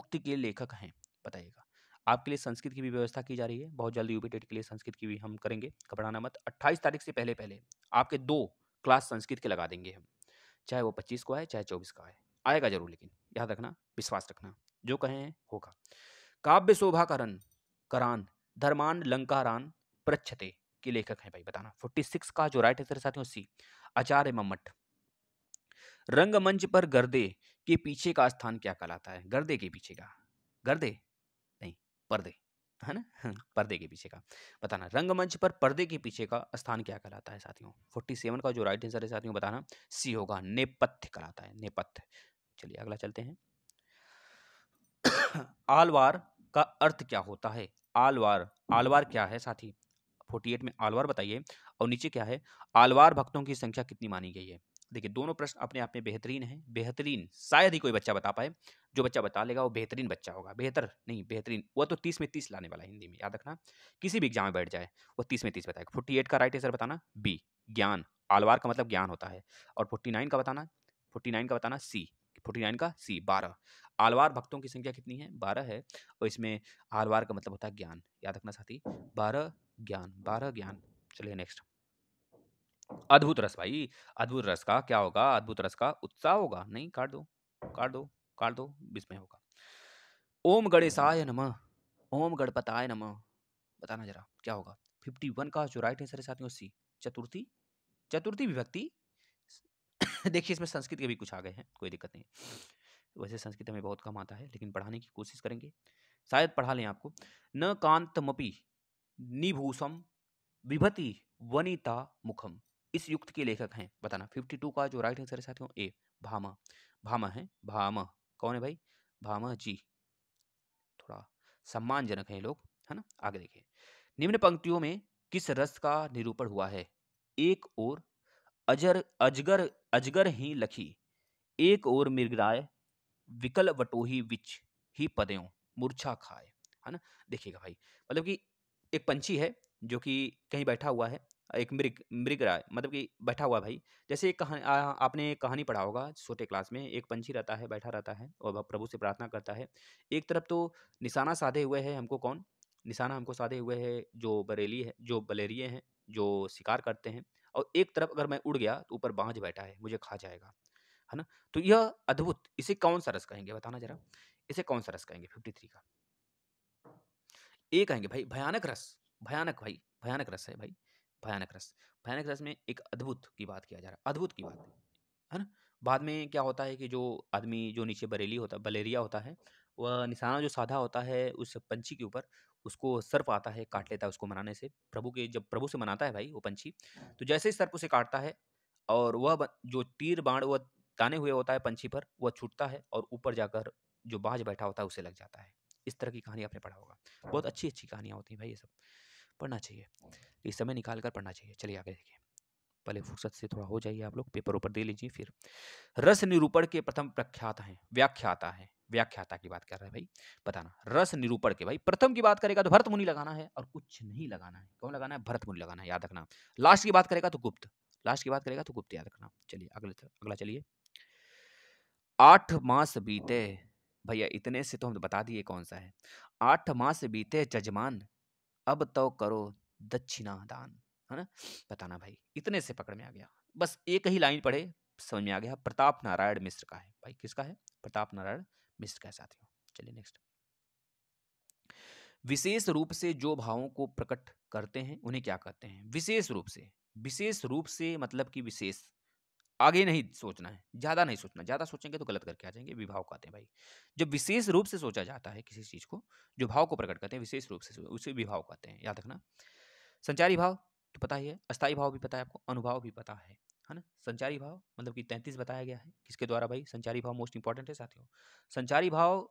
उक्ति के लेखक हैं बताइएगा आपके लिए संस्कृत की भी व्यवस्था की जा रही है बहुत जल्दी यूपी के लिए संस्कृत की भी हम करेंगे घबराना मत अट्ठाईस तारीख से पहले पहले आपके दो क्लास संस्कृत के लगा देंगे हम चाहे वो पच्चीस को आए चाहे चौबीस का आए आएगा जरूर लेकिन याद रखना विश्वास रखना जो कहें होगा काव्य शोभा करन करान धर्मांड लंकारान प्रच्छते के लेखक हैं भाई बताना 46 का जो राइट आंसर साथियों सी आचार्य मम्मट रंगमंच पर गर्दे के पीछे का स्थान क्या कहलाता है गर्दे के पीछे का गर्दे पर्दे है ना हाँ। पर्दे के पीछे का बताना रंगमंच पर पर्दे के पीछे का स्थान क्या कहलाता है साथियों फोर्टी सेवन का जो राइट आंसर है साथियों बताना सी होगा नेपथ्य कहलाता है नेपथ्य चलिए अगला चलते हैं आलवार का अर्थ क्या होता है आलवार आलवार क्या है साथी फोर्टी एट में आलवार बताइए और नीचे क्या है आलवार भक्तों की संख्या कितनी मानी गई है देखिए दोनों प्रश्न अपने आप में बेहतरीन है बेहतरीन शायद ही कोई बच्चा बता पाए जो बच्चा बता लेगा वो बेहतरीन बच्चा होगा बेहतर नहीं बेहतरीन वह तो तीस में तीस लाने वाला है हिंदी में याद रखना किसी भी एग्जाम में बैठ जाए वो तीस में तीस बताएगा फोर्टी एट का राइट आंसर बताना बी ज्ञान आलवार का मतलब ज्ञान होता है और फोर्टी नाइन का बताना फोर्टी नाइन का बताना सी फोर्टी नाइन का सी बारह आलवार भक्तों की संख्या कितनी है बारह है और इसमें आलवार का मतलब होता है ज्ञान याद रखना साथी बारह ज्ञान बारह ज्ञान चलिए नेक्स्ट अद्भुत रस भाई अद्भुत रस का क्या होगा अद्भुत रस का उत्साह होगा नहीं काट दो काट दो काट दो विस्मय होगा ओम गणेशाय नम ओम गणपताय नम बताना जरा क्या होगा फिफ्टी वन का जो राइट आंसर है साथियों सी चतुर्थी चतुर्थी विभक्ति देखिए इसमें संस्कृत के भी कुछ आ गए हैं कोई दिक्कत नहीं वैसे संस्कृत हमें बहुत कम आता है लेकिन पढ़ाने की कोशिश करेंगे शायद पढ़ा लें आपको न कांतमपि निभूषम विभति वनिता मुखम इस युक्त के लेखक हैं बताना फिफ्टी टू का जो राइट आंसर है साथियों ए भामा भामा है भामा कौन है भाई भामा जी थोड़ा सम्मानजनक है लोग है ना आगे देखिए निम्न पंक्तियों में किस रस का निरूपण हुआ है एक और अजर अजगर अजगर ही लखी एक और मृगराय विकल वटोही विच ही पदयों मूर्छा खाए है ना देखिएगा भाई मतलब कि एक पंछी है जो कि कहीं बैठा हुआ है एक मृग मृग राय मतलब कि बैठा हुआ भाई जैसे एक कहानी आपने एक कहानी पढ़ा होगा छोटे क्लास में एक पंछी रहता है बैठा रहता है और प्रभु से प्रार्थना करता है एक तरफ तो निशाना साधे हुए है हमको कौन निशाना हमको साधे हुए है जो बरेली है जो बलेरिए हैं जो शिकार करते हैं और एक तरफ अगर मैं उड़ गया तो ऊपर बांझ बैठा है मुझे खा जाएगा है ना तो यह अद्भुत इसे कौन सा रस कहेंगे बताना जरा इसे कौन सा रस कहेंगे फिफ्टी थ्री का एक कहेंगे भाई भयानक रस भयानक भाई भयानक रस है भाई भयानक रस भयानक रस में एक अद्भुत की बात किया जा रहा है अद्भुत की बात है ना बाद में क्या होता है कि जो आदमी जो नीचे बरेली होता बलेरिया होता है वह निशाना जो साधा होता है उस पंछी के ऊपर उसको सर्प आता है काट लेता है उसको मनाने से प्रभु के जब प्रभु से मनाता है भाई वो पंछी तो हाँ। जैसे ही सर्प उसे काटता है और वह जो तीर बाण वह ताने हुए होता है पंछी पर वह छूटता है और ऊपर जाकर जो बाज बैठा होता है उसे लग जाता है इस तरह की कहानी आपने पढ़ा होगा बहुत हाँ। अच्छी अच्छी कहानियाँ होती हैं भाई ये सब पढ़ना चाहिए इस समय निकाल कर पढ़ना चाहिए चलिए आगे देखिए पहले फुर्सत से थोड़ा हो जाइए आप लोग पेपर ऊपर दे लीजिए फिर रस निरूपण के प्रथम प्रख्यात हैं व्याख्याता है व्याख्याता की बात कर रहे हैं भाई बताना रस निरूपण के भाई प्रथम की बात करेगा तो भरत मुनि लगाना है और कुछ नहीं लगाना है कौन लगाना है भरत मुनि लगाना है याद रखना लास्ट की बात करेगा तो गुप्त लास्ट की बात करेगा तो गुप्त याद रखना चलिए अगले अगला चलिए आठ मास बीते भैया इतने से तो हम बता दिए कौन सा है आठ मास बीते जजमान अब तो करो दक्षिणा दान है ना बताना भाई इतने से पकड़ में आ गया बस एक ही लाइन पढ़े समझ में आ गया प्रताप नारायण मिश्र का है भाई किसका है प्रताप नारायण मिश्र का साथियों चलिए नेक्स्ट विशेष रूप से जो भावों को प्रकट करते हैं उन्हें क्या कहते हैं विशेष रूप से विशेष रूप से मतलब कि विशेष आगे नहीं सोचना है ज़्यादा नहीं सोचना ज़्यादा सोचेंगे तो गलत करके आ जाएंगे विभाव कहते हैं भाई जब विशेष रूप से सोचा जाता है किसी चीज़ को जो भाव को प्रकट करते हैं विशेष रूप से उसे विभाव कहते हैं याद रखना संचारी भाव तो पता ही है अस्थायी भाव भी पता है आपको अनुभाव भी पता है है ना संचारी भाव मतलब कि तैंतीस बताया गया है किसके द्वारा भाई संचारी भाव मोस्ट इंपॉर्टेंट है साथियों संचारी भाव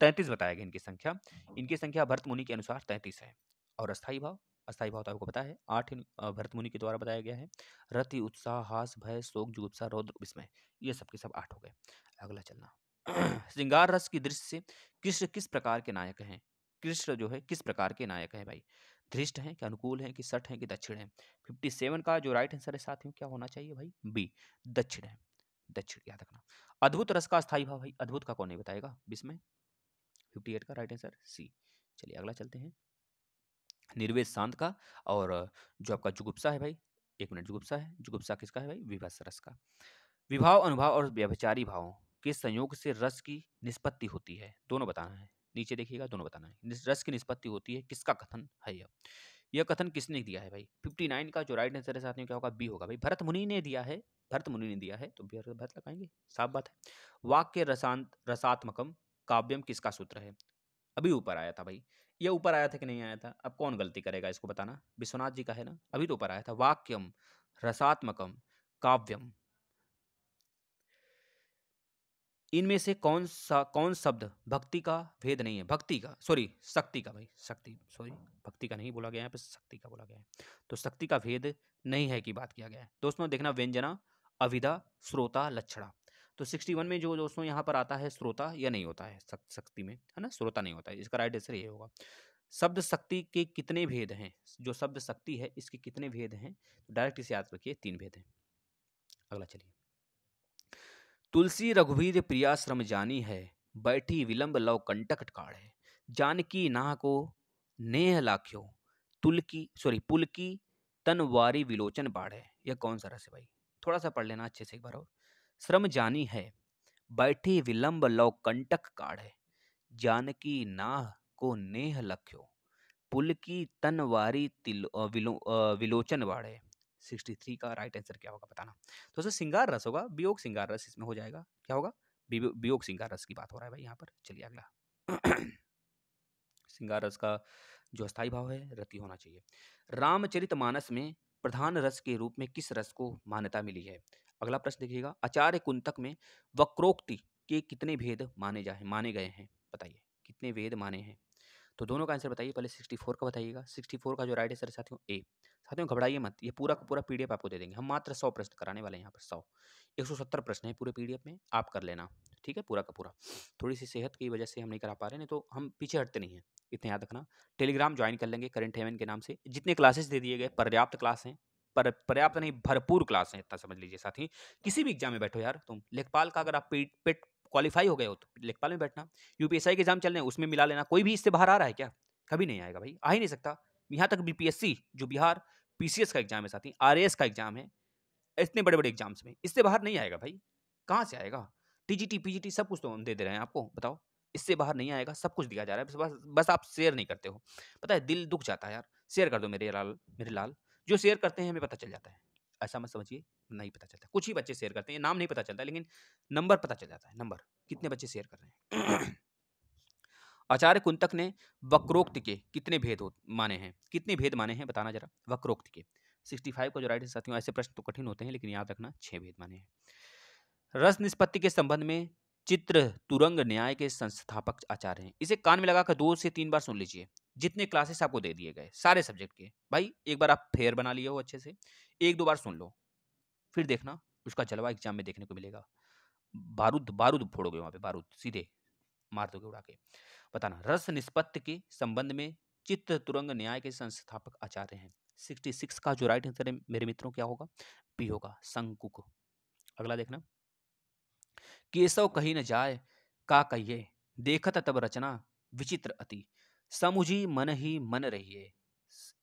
तैंतीस बताया गया इनकी संख्या इनकी संख्या भरत मुनि के अनुसार तैंतीस है और अस्थायी भाव अस्थाई भाव तो आपको पता है आठ भरत मुनि के द्वारा बताया गया है रति उत्साह हास भय शोक जुगुप्सा रौद्र विस्मय ये सब के सब आठ हो गए अगला चलना श्रृंगार रस की दृष्टि से कृष्ण किस प्रकार के नायक हैं कृष्ण जो है किस प्रकार के नायक हैं भाई धृष्ट हैं कि अनुकूल हैं कि सठ हैं कि दक्षिण हैं फिफ्टी सेवन का जो राइट आंसर है साथियों क्या होना चाहिए भाई बी दक्षिण है दक्षिण याद रखना अद्भुत रस का स्थायी भाव भाई अद्भुत का कौन नहीं बताएगा बीस में फिफ्टी एट का राइट आंसर सी चलिए अगला चलते हैं निर्वेद शांत का और जो आपका जुगुप्सा है भाई एक मिनट जुगुप्सा है जुगुप्सा किसका है भाई विभा रस का विभाव अनुभाव और व्यभिचारी भावों के संयोग से रस की निष्पत्ति होती है दोनों बताना है नीचे देखिएगा दोनों बताना है रस की निष्पत्ति होती है किसका कथन है यह यह कथन किसने दिया है भाई फिफ्टी नाइन का जो राइट आंसर है साथ क्या होगा बी होगा भाई भरत मुनि ने दिया है भरत मुनि ने दिया है तो भरत लगाएंगे साफ बात है वाक्य रसांत रसात्मकम काव्यम किसका सूत्र है अभी ऊपर आया था भाई ये ऊपर आया था कि नहीं आया था अब कौन गलती करेगा इसको बताना विश्वनाथ जी का है ना अभी तो ऊपर आया था वाक्यम रसात्मकम काव्यम इनमें से कौन सा कौन शब्द भक्ति का भेद नहीं है भक्ति का सॉरी शक्ति का भाई शक्ति सॉरी भक्ति का नहीं बोला गया है पर शक्ति का बोला गया है तो शक्ति का भेद नहीं है की बात किया गया है दोस्तों देखना व्यंजना अविधा श्रोता लक्षणा तो सिक्सटी वन में जो दोस्तों यहाँ पर आता है श्रोता या नहीं होता है शक्ति में है ना श्रोता नहीं होता है इसका राइट आंसर ये होगा शब्द शक्ति के कितने भेद हैं जो शब्द शक्ति है इसके कितने भेद हैं तो डायरेक्ट इसे याद रखिए तीन भेद हैं अगला चलिए तुलसी रघुवीर प्रिया श्रम जानी है बैठी विलंब लव कंटक काढ़ है जानकी नाह को नेह लाख्यो तुलकी सॉरी पुलकी तनवारी विलोचन बाढ़ है यह कौन सा रस है भाई थोड़ा सा पढ़ लेना अच्छे से एक बार और श्रम जानी है बैठी विलंब लौ कंटक काढ़े जान की नाह को नेह लख्यो पुल की तनवारी विलो, विलोचन वाड़े सिक्सटी थ्री का राइट आंसर क्या होगा बताना तो सर सिंगार रस होगा वियोग सिंगार रस इसमें हो जाएगा क्या होगा वियोग सिंगार रस की बात हो रहा है भाई यहाँ पर चलिए अगला सिंगार रस का जो अस्थायी भाव है रति होना चाहिए रामचरित मानस में प्रधान रस के रूप में किस रस को मान्यता मिली है अगला प्रश्न देखिएगा आचार्य कुंतक में वक्रोक्ति के कितने भेद माने जाए माने गए हैं बताइए कितने वेद माने हैं तो दोनों का आंसर बताइए पहले सिक्सटी फोर का बताइएगा सिक्सटी फोर का जो राइट आंसर है साथियों ए साथियों घबराइए मत ये पूरा का पूरा पीडीएफ आपको दे देंगे हम मात्र सौ प्रश्न कराने वाले हैं यहाँ पर सौ एक सौ सत्तर प्रश्न है पूरे पीडीएफ में आप कर लेना ठीक है पूरा का पूरा थोड़ी सी सेहत की वजह से हम नहीं करा पा रहे हैं तो हम पीछे हटते नहीं हैं इतना याद रखना टेलीग्राम ज्वाइन कर लेंगे करंट हेवन के नाम से जितने क्लासेस दे दिए गए पर्याप्त क्लास हैं पर पर्याप्त नहीं भरपूर क्लास है इतना समझ लीजिए साथी किसी भी एग्जाम में बैठो यार तुम लेखपाल का अगर आप पेट पेट क्वालिफाई हो गए हो तो लेखपाल में बैठना यूपीएसआई के एग्जाम चल रहे हैं उसमें मिला लेना कोई भी इससे बाहर आ रहा है क्या कभी नहीं आएगा भाई आ ही नहीं सकता यहाँ तक सी जो बिहार एस का एग्जाम है साथी आर एस का एग्जाम है इतने बड़े बड़े एग्जाम्स में इससे बाहर नहीं आएगा भाई कहाँ से आएगा T T G P G T सब कुछ तो दे दे रहे हैं आपको बताओ इससे बाहर नहीं आएगा सब कुछ दिया जा रहा है बस बस आप शेयर नहीं करते हो पता है दिल दुख जाता है यार शेयर कर दो मेरे लाल मेरे लाल जो शेयर करते हैं हमें पता चल जाता है ऐसा मत समझिए नहीं पता चलता कुछ ही बच्चे शेयर करते हैं नाम नहीं पता चलता लेकिन नंबर पता चल जाता है नंबर कितने बच्चे शेयर कर रहे हैं आचार्य कुंतक ने वक्रोक्त के कितने भेद माने हैं कितने भेद माने हैं बताना जरा वक्रोक्त के सिक्सटी फाइव का जो राइट साथियों ऐसे प्रश्न तो कठिन होते हैं लेकिन याद रखना छः भेद माने हैं रस निष्पत्ति के संबंध में चित्र तुरंग न्याय के संस्थापक आचार्य हैं इसे कान में लगाकर दो से तीन बार सुन लीजिए जितने क्लासेस आपको दे दिए गए सारे सब्जेक्ट के भाई एक बार आप फेयर बना लिए हो अच्छे से एक दो बार सुन लो फिर देखना उसका जलवा एग्जाम में देखने को मिलेगा बारूद बारूद फोड़ोगे वहाँ पे बारूद सीधे मार दोगे उड़ा के बताना रस निष्पत्ति के संबंध में चित्र तुरंग न्याय के संस्थापक आचार्य हैं सिक्सटी सिक्स का जो राइट आंसर है मेरे मित्रों क्या होगा पी होगा संकुक अगला देखना केसव कही न जाय का कहिए देखत तब रचना विचित्र अति समुझी मन ही मन रहिए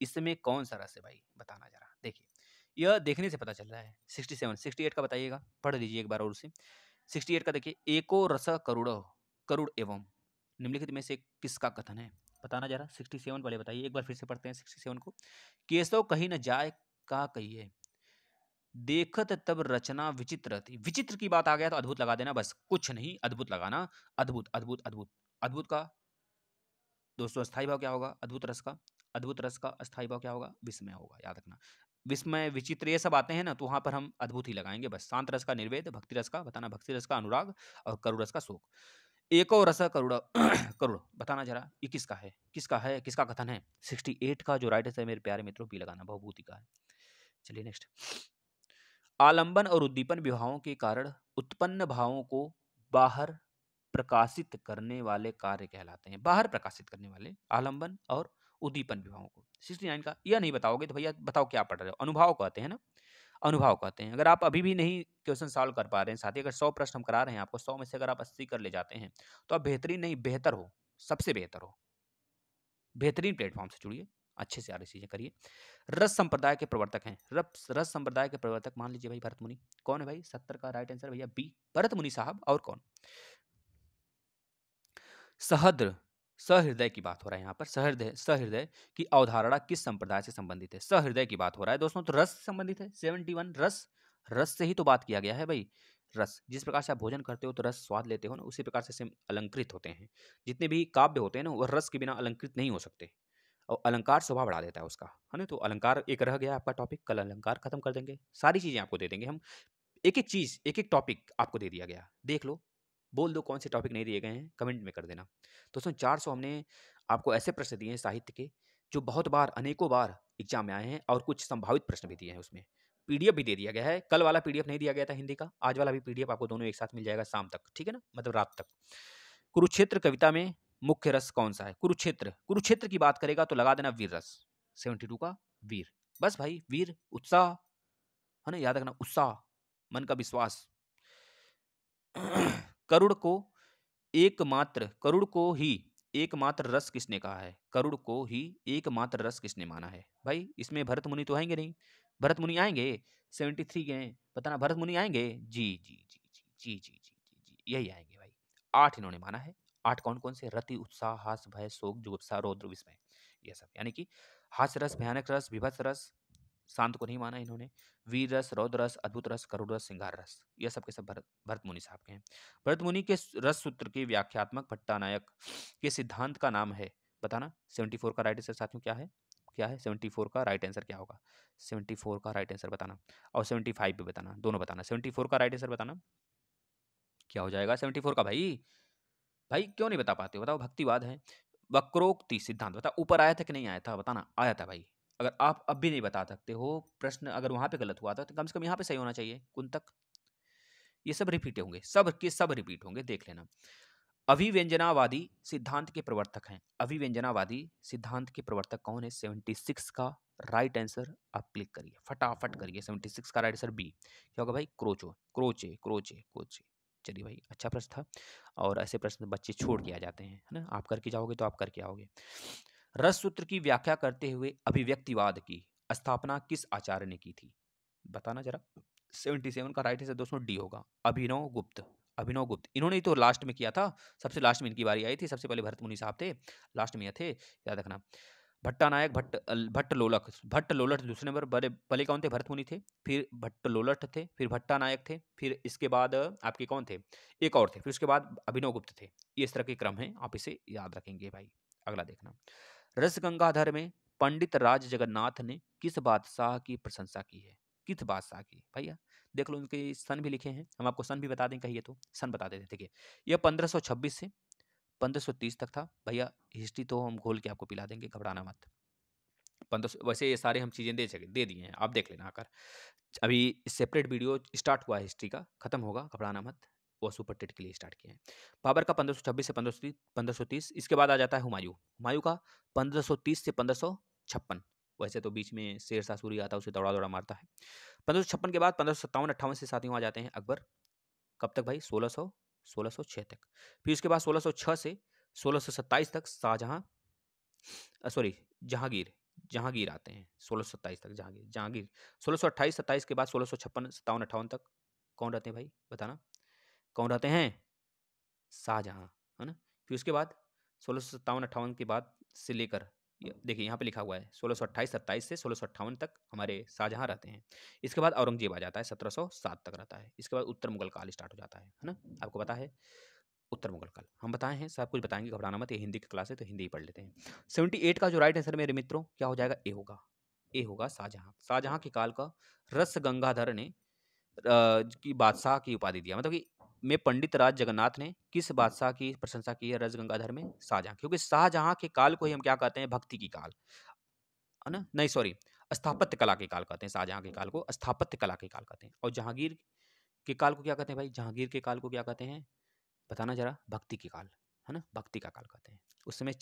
इसमें कौन सा रस है भाई बताना जरा देखिए यह देखने से पता चल रहा है सिक्सटी सेवन सिक्सटी एट का बताइएगा पढ़ लीजिए एक बार और उसे सिक्सटी एट का देखिए एको रस करुड़ करुड़ एवं निम्नलिखित में से किसका कथन है बताना जरा सिक्सटी सेवन वाले बताइए एक बार फिर से पढ़ते हैं सिक्सटी सेवन को केसव कहीं न जाए का कहिए देखत तब रचना विचित्र थी विचित्र की बात आ गया तो अद्भुत लगा देना बस कुछ नहीं अद्भुत लगाना अद्भुत अद्भुत अद्भुत अद्भुत का दोस्तों अस्थायी भाव क्या होगा अद्भुत रस का अद्भुत रस का अस्थायी भाव क्या होगा विस्मय होगा याद रखना विस्मय विचित्र ये सब आते हैं ना तो वहां पर हम अद्भुत ही लगाएंगे बस शांत रस का निर्वेद भक्ति रस का बताना भक्ति रस का अनुराग और करुण रस का शोक एक और रस करुण करुड़ बताना जरा ये किसका है किसका है किसका कथन है सिक्सटी एट का जो राइट है मेरे प्यारे मित्रों बी लगाना बहुभूति का है चलिए नेक्स्ट आलंबन और उद्दीपन विभावों के कारण उत्पन्न भावों को बाहर प्रकाशित करने वाले कार्य कहलाते हैं बाहर प्रकाशित करने वाले आलंबन और उद्दीपन विभावों को सिक्सटी नाइन का यह नहीं बताओगे तो भैया बताओ क्या पढ़ रहे हो अनुभाव कहते हैं ना अनुभाव कहते हैं अगर आप अभी भी नहीं क्वेश्चन सॉल्व कर पा रहे हैं साथ ही अगर सौ प्रश्न हम करा रहे हैं आपको सौ में से अगर आप अस्सी कर ले जाते हैं तो आप बेहतरीन नहीं बेहतर हो सबसे बेहतर हो बेहतरीन प्लेटफॉर्म से जुड़िए अच्छे से आ चीज़ें करिए रस संप्रदाय के प्रवर्तक हैं रस रस संप्रदाय के प्रवर्तक मान लीजिए भाई भरत मुनि कौन है भाई सत्तर का राइट आंसर भैया बी भरत मुनि साहब और कौन सहद्र सहृदय की बात हो रहा है यहाँ पर सहृदय सहृदय की अवधारणा किस संप्रदाय से संबंधित है सहृदय की बात हो रहा है दोस्तों तो रस संबंधित है सेवेंटी वन रस रस से ही तो बात किया गया है भाई रस जिस प्रकार से आप भोजन करते हो तो रस स्वाद लेते हो ना उसी प्रकार से अलंकृत होते हैं जितने भी काव्य होते हैं ना वह रस के बिना अलंकृत नहीं हो सकते अलंकार शोभा बढ़ा देता है उसका है ना तो अलंकार एक रह गया आपका टॉपिक कल अलंकार खत्म कर देंगे सारी चीज़ें आपको दे देंगे हम एक एक चीज़ एक एक टॉपिक आपको दे दिया गया देख लो बोल दो कौन से टॉपिक नहीं दिए गए हैं कमेंट में कर देना दोस्तों चार सौ हमने आपको ऐसे प्रश्न दिए हैं साहित्य के जो बहुत बार अनेकों बार एग्जाम में आए हैं और कुछ संभावित प्रश्न भी दिए हैं उसमें पी भी दे दिया गया है कल वाला पी नहीं दिया गया था हिंदी का आज वाला भी पी आपको दोनों एक साथ मिल जाएगा शाम तक ठीक है ना मतलब रात तक कुरुक्षेत्र कविता में मुख्य रस कौन सा है कुरुक्षेत्र कुरुक्षेत्र की बात करेगा तो लगा देना वीर रस सेवेंटी टू का वीर बस भाई वीर उत्साह है ना याद रखना उत्साह मन का विश्वास करुण को एकमात्र करुण को ही एकमात्र रस किसने कहा है करुण को ही एकमात्र रस किसने माना है भाई इसमें भरत मुनि तो आएंगे नहीं भरत मुनि आएंगे सेवेंटी थ्री गए पता ना भरत मुनि आएंगे जी जी जी जी जी जी जी जी यही आएंगे भाई आठ इन्होंने माना है आठ कौन कौन से रति उत्साह हास भय शोक जुगुप्सा रौद्र विस्मय ये सब यानी कि हास्य रस भयानक रस विभत्स रस शांत को नहीं माना इन्होंने वीर रस रौद्र रस अद्भुत रस करुण रस सिंगार रस यह सब के सब भरत भरत मुनि साहब के हैं भरत मुनि के रस सूत्र की व्याख्यात्मक भट्टा नायक के सिद्धांत का नाम है बताना सेवेंटी फोर का राइट आंसर साथियों क्या है क्या है सेवेंटी फोर का राइट आंसर क्या होगा सेवेंटी फोर का राइट आंसर बताना और सेवेंटी फाइव भी बताना दोनों बताना सेवेंटी फोर का राइट आंसर बताना क्या हो जाएगा सेवेंटी फोर का भाई भाई क्यों नहीं बता पाते हो बताओ भक्तिवाद है वक्रोक्ति सिद्धांत बताओ ऊपर आया था कि नहीं आया था बताना आया था भाई अगर आप अब भी नहीं बता सकते हो प्रश्न अगर वहाँ पे गलत हुआ था तो कम से कम यहाँ पे सही होना चाहिए कुंतक ये सब रिपीट होंगे सब के सब रिपीट होंगे देख लेना अभिव्यंजनावादी सिद्धांत के प्रवर्तक हैं अभिव्यंजनावादी सिद्धांत के प्रवर्तक कौन है सेवेंटी सिक्स का राइट आंसर आप क्लिक करिए फटाफट करिए सेवेंटी सिक्स का राइट आंसर बी क्या होगा भाई क्रोचो क्रोचे क्रोचे क्रोचे चलिए भाई अच्छा प्रश्न था और ऐसे प्रश्न बच्चे छोड़ के आ जाते हैं है ना आप करके जाओगे तो आप करके आओगे रस सूत्र की व्याख्या करते हुए अभिव्यक्तिवाद की स्थापना किस आचार्य ने की थी बताना जरा सेवेंटी सेवन का राइट आंसर दोस्तों डी होगा अभिनव गुप्त अभिनव गुप्त इन्होंने ही तो लास्ट में किया था सबसे लास्ट में इनकी बारी आई थी सबसे पहले भरत मुनि साहब थे लास्ट में थे याद रखना भट्टा नायक भट्ट भट्ट लोलक भट्ट लोलट दूसरे नंबर बड़े पहले कौन थे भरत मुनि थे फिर भट्ट लोलट थे फिर भट्टा नायक थे फिर इसके बाद आपके कौन थे एक और थे फिर उसके बाद अभिनव गुप्त थे ये इस तरह के क्रम है आप इसे याद रखेंगे भाई अगला देखना रस गंगाधर में पंडित राज जगन्नाथ ने किस बादशाह की प्रशंसा की है किस बादशाह की भैया देख लो उनके सन भी लिखे हैं हम आपको सन भी बता दें कहिए तो सन बता देते ठीक है यह पंद्रह से 1530 तक था भैया हिस्ट्री तो हम घोल के आपको पिला देंगे घबराना मत पंद्रह वैसे ये सारे हम चीज़ें दे सके दे दिए हैं आप देख लेना आकर अभी सेपरेट वीडियो स्टार्ट हुआ है हिस्ट्री का खत्म होगा घबराना मत वो सुपर टेट के लिए स्टार्ट किए हैं बाबर का पंद्रह सौ छब्बीस से पंद्रह पंद्रह सौ सौ तीस इसके बाद आ जाता है हुमायूं हुमायूं का पंद्रह सौ तीस से पंद्रह सौ छप्पन वैसे तो बीच में शेर सासूरी आता है उसे दौड़ा दौड़ा मारता है पंद्रह सौ छप्पन के बाद पंद्रह सौ सत्तावन अट्ठावन से साथियों आ जाते हैं अकबर कब तक भाई सोलह सौ 1606 तक फिर उसके बाद 1606 से 1627 तक शाहजहाँ सॉरी जहांगीर जहांगीर आते हैं 1627 तक जहांगीर जहांगीर 1628 सत्ताईस के बाद सोलह सौ छप्पन सत्तावन अट्ठावन तक कौन रहते हैं भाई बताना कौन रहते हैं शाहजहाँ है ना फिर उसके बाद सोलह सौ सत्तावन अट्ठावन के बाद से लेकर हाँ। देखिए यहाँ पे लिखा हुआ है सोलह सौ अट्ठाईस सत्ताईस से सोलह सौ अट्ठावन तक हमारे शाहजहाँ रहते हैं इसके बाद औरंगजेब आ जाता है सत्रह सौ सात तक रहता है इसके बाद उत्तर मुगल काल स्टार्ट हो जाता है है ना आपको पता है उत्तर मुगल काल हम बताए हैं सब कुछ बताएंगे घबराना मत ये हिंदी की क्लास है तो हिंदी ही पढ़ लेते हैं सेवेंटी एट का जो राइट आंसर मेरे मित्रों क्या हो जाएगा ए होगा ए होगा शाहजहाँ शाहजहाँ के काल का रस गंगाधर ने की बादशाह की उपाधि दिया मतलब कि में पंडित राज जगन्नाथ ने किस बादशाह की प्रशंसा की है रज गंगाधर में शाहजहां क्योंकि शाहजहां के काल को ही हम क्या कहते हैं भक्ति की काल है ना नहीं सॉरी स्थापत्य कला के काल कहते हैं शाहजहां के काल को स्थापत्य कला के काल कहते हैं और जहांगीर के काल को क्या कहते हैं भाई जहांगीर के काल को क्या कहते हैं बताना जरा भक्ति के काल है ना भक्ति का काल कहते हैं उस समय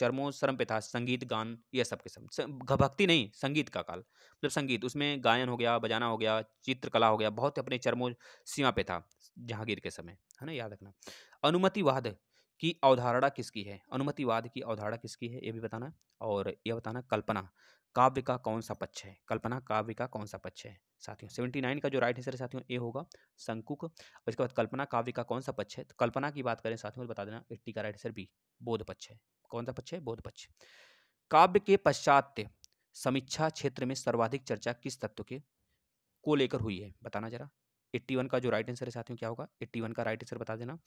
चरमो शर्म पे था संगीत गान यह सब के सब भक्ति नहीं संगीत का काल मतलब संगीत उसमें गायन हो गया बजाना हो गया चित्रकला हो गया बहुत अपने चरमो सीमा पे था जहांगीर के समय है ना याद रखना अनुमतिवाद की अवधारणा किसकी है अनुमतिवाद की अवधारणा किसकी है ये भी बताना और यह बताना कल्पना काव्य का कौन सा पक्ष है कल्पना काव्य का कौन सा पक्ष है साथियों सेवेंटी नाइन का जो राइट आंसर है साथियों ए होगा संकुक और इसके बाद कल्पना काव्य का कौन सा पक्ष है तो कल्पना की बात करें साथियों तो बता देना एट्टी का राइट आंसर बी बोध पक्ष है कौन सा पक्ष है बोध पक्ष काव्य के पश्चात समीक्षा क्षेत्र में सर्वाधिक चर्चा किस तत्व के को लेकर हुई है बताना जरा वन का जो राइट आंसर है साथियों क्या होगा वन का राइट आंसर बता देना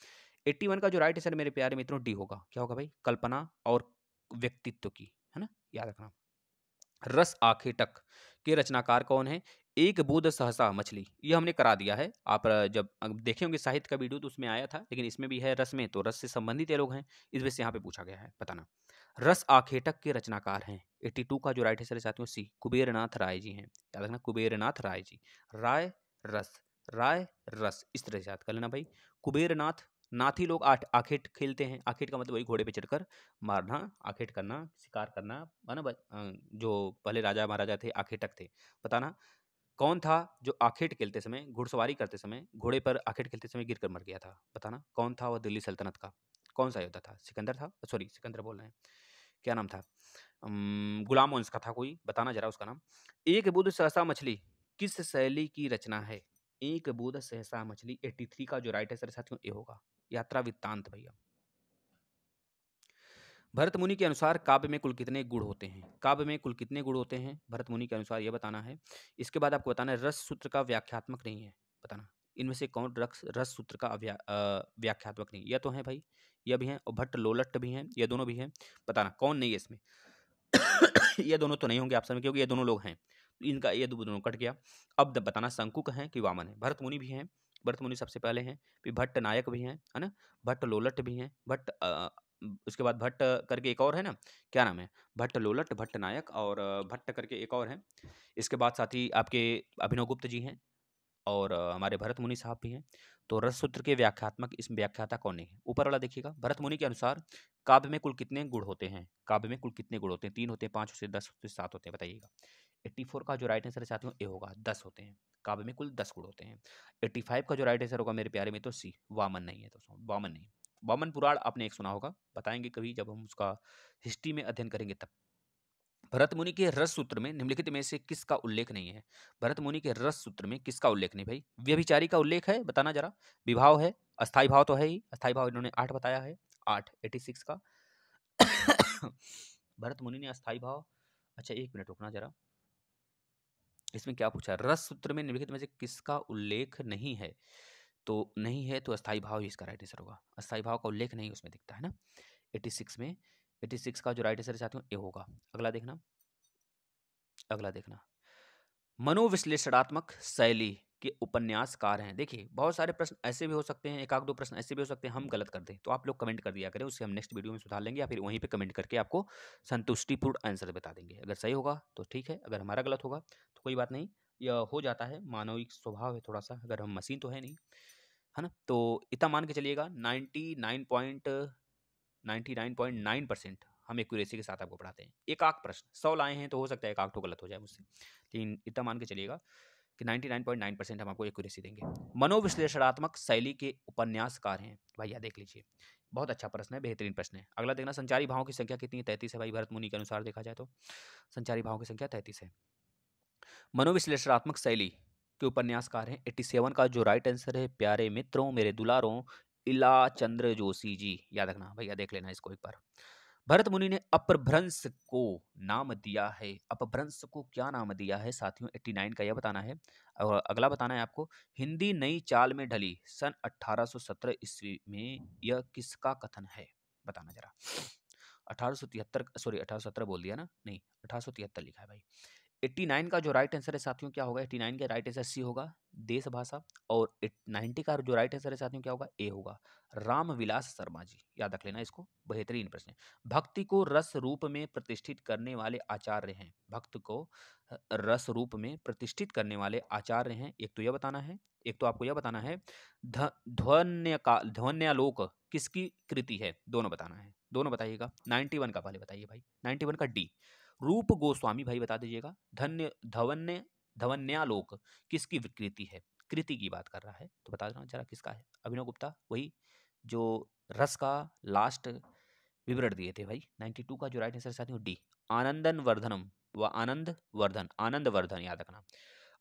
वन का जो राइट आंसर मेरे प्यारे मित्रों डी होगा क्या होगा भाई कल्पना और व्यक्तित्व की है ना याद रखना रस आखेटक के रचनाकार कौन है एक बोध सहसा मछली ये हमने करा दिया है आप जब देखे होंगे साहित्य का वीडियो तो उसमें आया था लेकिन इसमें भी है रस में तो रस से संबंधित ये लोग हैं इस वजह से यहाँ पे पूछा गया है बताना रस आखेटक के रचनाकार हैं टू का जो राइट है चाहते हो सी कुबेरनाथ राय जी हैं याद रखना कुबेरनाथ राय जी राय रस राय रस इस तरह से याद कर लेना भाई कुबेरनाथ नाथी लोग आठ आखेट खेलते हैं आखेट का मतलब वही घोड़े पे चढ़कर मारना आखेट करना शिकार करना है ना जो पहले राजा महाराजा थे आखेटक थे बताना कौन था जो आखेट खेलते समय घुड़सवारी करते समय घोड़े पर आखेट खेलते समय गिर कर मर गया था बताना कौन था वह दिल्ली सल्तनत का कौन सा योद्धा था सिकंदर था सॉरी सिकंदर बोल रहे हैं क्या नाम था गुलाम वंश का था कोई बताना जरा उसका नाम एक बुद्ध सहसा मछली किस शैली की रचना है एक बुद्ध सहसा मछली 83 का जो राइट आंसर साथियों ए होगा यात्रा वित्तांत भैया भरत मुनि के अनुसार काव्य में कुल कितने गुण होते हैं काव्य में कुल कितने गुण होते हैं भरत मुनि के अनुसार यह बताना है इसके बाद आपको बताना है रस सूत्र का व्याख्यात्मक नहीं है बताना इनमें से कौन रस रस सूत्र का व्याख्यात्मक नहीं यह तो है भाई यह भी है और भट्ट लोलट भी हैं यह दोनों भी हैं बताना कौन नहीं है इसमें यह दोनों तो नहीं होंगे आप समझ क्योंकि ये दोनों लोग हैं इनका ये दोनों कट गया अब बताना शंकुक हैं कि वामन है भरत मुनि भी हैं भरत मुनि सबसे पहले हैं फिर भट्ट नायक भी हैं है ना भट्ट लोलट भी हैं भट्ट उसके बाद भट्ट करके एक और है ना क्या नाम है भट्ट लोलट भट्ट नायक और भट्ट करके एक और हैं इसके बाद साथ ही आपके अभिनव गुप्त जी हैं और हमारे भरत मुनि साहब भी हैं तो रस सूत्र के व्याख्यात्मक इस व्याख्याता कौन है ऊपर वाला देखिएगा भरत मुनि के अनुसार काव्य में कुल कितने गुण होते हैं काव्य में कुल कितने गुण होते हैं तीन होते हैं पाँच होते हैं दस होते हैं सात होते हैं बताइएगा एट्टी फोर का जो राइट आंसर है साथियों ए होगा दस होते हैं काव्य में कुल दस गुण होते हैं एट्टी फाइव का जो राइट आंसर होगा मेरे प्यारे में तो सी वामन नहीं है दोस्तों वामन नहीं वामन पुराण आपने एक सुना होगा बताएंगे कभी जब हम उसका हिस्ट्री में अध्ययन करेंगे तब भरत मुनि के रस सूत्र में निम्नलिखित में से किसका उल्लेख नहीं है भरत मुनि के रस सूत्र में किसका उल्लेख नहीं भाई व्यभिचारी का उल्लेख है बताना जरा विभाव है अस्थाई भाव तो है ही अस्थाई भाव इन्होंने आठ बताया है आठ एटी सिक्स का भरत मुनि ने अस्थाई भाव अच्छा एक मिनट रुकना जरा इसमें क्या पूछा रस सूत्र में निम्नलिखित में से किसका उल्लेख नहीं है तो नहीं है तो अस्थाई भाव ही इसका राइट आंसर होगा अस्थाई भाव का उल्लेख नहीं उसमें दिखता है ना एटी सिक्स में एटी सिक्स का जो राइट आंसर चाहते हो ए होगा अगला देखना अगला देखना मनोविश्लेषणात्मक शैली के उपन्यासकार हैं देखिए बहुत सारे प्रश्न ऐसे भी हो सकते हैं एक आध दो प्रश्न ऐसे भी हो सकते हैं हम गलत कर दें तो आप लोग कमेंट कर दिया करें उससे हम नेक्स्ट वीडियो में सुधार लेंगे या फिर वहीं पे कमेंट करके आपको संतुष्टिपूर्ण आंसर बता देंगे अगर सही होगा तो ठीक है अगर हमारा गलत होगा कोई बात नहीं यह हो जाता है मानविक स्वभाव है थोड़ा सा अगर हम मशीन तो है नहीं है ना तो इतना मान के चलिएगा ninety nine point ninety nine point nine percent हम एक्यूरेसी के साथ आपको पढ़ाते हैं एक आख प्रश्न सौ लाए हैं तो हो सकता है एक आख तो गलत हो जाए मुझसे लेकिन इतना मान के चलिएगा कि ninety nine point nine percent हम आपको एक्यूरेसी देंगे मनोविश्लेषणात्मक शैली के उपन्यासकार हैं भैया देख लीजिए बहुत अच्छा प्रश्न है बेहतरीन प्रश्न है अगला देखना संचारी भावों की संख्या कितनी है तैतीस है भाई भरत मुनि के अनुसार देखा जाए तो संचारी भावों की संख्या तैतीस है मनोविश्लेषणात्मक शैली के उपन्यासकार हैं एट्टी सेवन का जो राइट आंसर है प्यारे मित्रों मेरे दुलारों इला चंद्र जोशी जी याद रखना भैया देख लेना इसको एक बार भरत मुनि ने अपभ्रंश को नाम दिया है अपभ्रंश को क्या नाम दिया है साथियों एट्टी नाइन का यह बताना है और अगला बताना है आपको हिंदी नई चाल में ढली सन सौ सत्रह ईस्वी में यह किसका कथन है बताना जरा अठारह सौ तिहत्तर सॉरी अठारह सत्रह बोल दिया ना नहीं अठारह सौ तिहत्तर लिखा है भाई एट्टी नाइन का जो राइट आंसर है साथियों क्या होगा एट्टी नाइन का राइट आंसर सी होगा देश भाषा और 90 का जो राइट आंसर है साथियों क्या होगा ए होगा राम विलास शर्मा जी याद रख लेना इसको बेहतरीन प्रश्न भक्ति को रस रूप में प्रतिष्ठित करने वाले आचार्य हैं भक्त को रस रूप में प्रतिष्ठित करने वाले आचार्य हैं एक तो यह बताना है एक तो आपको यह बताना है ध्वन्य का ध्वन्यालोक किसकी कृति है दोनों बताना है दोनों बताइएगा 91 का पहले बताइए भाई 91 का डी रूप गोस्वामी भाई बता दीजिएगा धन्य धवन्य धवन्यालोक किसकी विकृति है कृति की बात कर रहा है तो बता देना जरा किसका है अभिनव गुप्ता वही जो रस का लास्ट विवरण दिए थे भाई टू का जो राइट आंसर साथियों डी आनंदन वर्धनम व आनंद वर्धन आनंद वर्धन याद रखना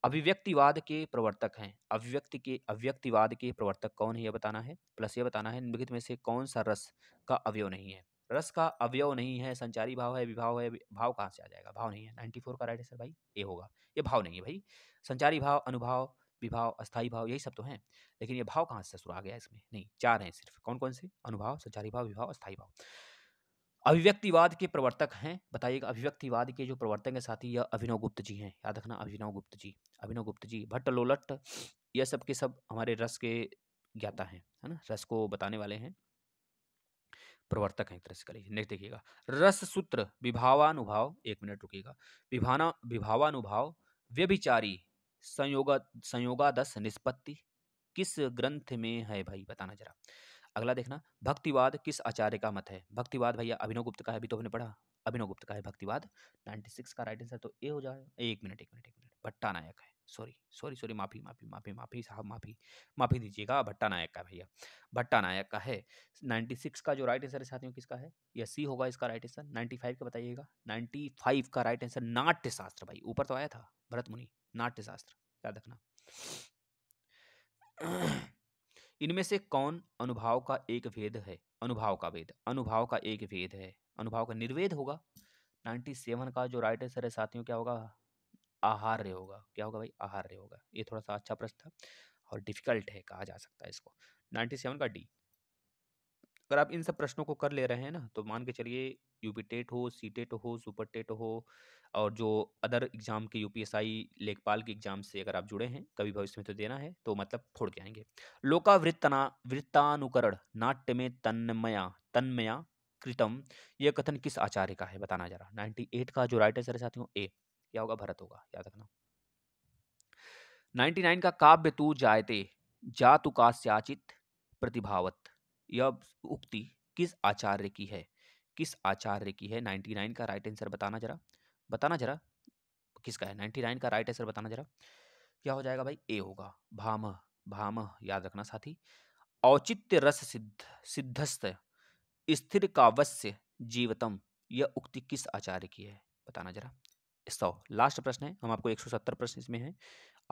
अभिव्यक्तिवाद के प्रवर्तक हैं अभिव्यक्ति के अव्यक्तिवाद के प्रवर्तक कौन है यह बताना है प्लस ये बताना है निम्नलिखित में से कौन सा रस का अवयव नहीं है रस का अवयव नहीं है संचारी भाव है विभाव है भाव कहाँ से आ जाएगा भाव नहीं है नाइन्टी फोर का राइट आंसर भाई ए होगा ये भाव नहीं है भाई संचारी भाव अनुभाव विभाव अस्थाई भाव यही सब तो हैं लेकिन ये भाव कहाँ से शुरू आ गया इसमें नहीं चार हैं सिर्फ कौन कौन से अनुभाव संचारी भाव विभाव अस्थाई भाव अभिव्यक्तिवाद के प्रवर्तक हैं बताइएगा अभिव्यक्तिवाद के जो प्रवर्तक हैं साथी यह अभिनव गुप्त जी हैं याद रखना अभिनव गुप्त जी अभिनव गुप्त जी भट्ट लोलट यह सब के सब हमारे रस के ज्ञाता हैं है ना रस को बताने वाले हैं प्रवर्तक हैं एक तरह से नेक्स्ट देखिएगा रस सूत्र विभावानुभाव एक मिनट रुकिएगा विभाना विभावानुभाव व्यभिचारी संयोग संयोगादश निष्पत्ति किस ग्रंथ में है भाई बताना जरा अगला देखना भक्तिवाद किस आचार्य का मत है भक्तिवाद भैया अभिनव गुप्त का है अभी तो हमने पढ़ा अभिनव गुप्त का है भक्तिवाद सिक्स का राइट आंसर तो ए हो जाए एक मिनट एक मिनट एक मिनट भट्टा नायक है सॉरी सॉरी सॉरी माफ़ी माफ़ी माफ़ी माफ़ी साहब माफ़ी माफ़ी दीजिएगा भट्टा नायक का भैया भट्टा नायक का है सिक्स का जो राइट आंसर है साथियों किसका है या सी होगा इसका राइट आंसर फाइव का बताइएगा फाइव का राइट आंसर नाट्य शास्त्र भाई ऊपर तो आया था भरत मुनि नाट्य शास्त्र याद रखना इनमें से कौन अनुभाव का एक भेद है अनुभाव का भेद अनुभाव का एक भेद है अनुभाव का निर्वेद होगा नाइन्टी सेवन का जो राइट आंसर है साथियों क्या होगा आहार रे होगा क्या होगा भाई आहार रे होगा ये थोड़ा सा अच्छा प्रश्न था और डिफिकल्ट है कहा जा सकता है इसको नाइन्टी सेवन का डी अगर आप इन सब प्रश्नों को कर ले रहे हैं ना तो मान के चलिए यूपी टेट हो सी टेट हो सुपर टेट हो और जो अदर एग्ज़ाम के यूपीएसआई लेखपाल के एग्ज़ाम से अगर आप जुड़े हैं कभी भविष्य में तो देना है तो मतलब फोड़ के आएंगे लोकावृत्तना वृत्तानुकरण नाट्य में तन्मया तन्मया कृतम यह कथन किस आचार्य का है बताना जरा नाइन्टी एट का जो राइट आंसर साथियों ए क्या होगा भरत होगा याद रखना नाइन्टी नाइन का काव्य तू जायते जा तु का स्याचित प्रतिभावत यह उक्ति किस आचार्य की है किस आचार्य की है नाइन्टी नाइन का राइट आंसर बताना जरा बताना जरा किसका है नाइन्टी नाइन का राइट आंसर बताना जरा क्या हो जाएगा भाई ए होगा भाम भाम याद रखना साथी औचित्य रस सिद्ध सिद्धस्त स्थिर कावस्य जीवतम यह उक्ति किस आचार्य की है बताना जरा सौ लास्ट प्रश्न है हम आपको 170 प्रश्न इसमें हैं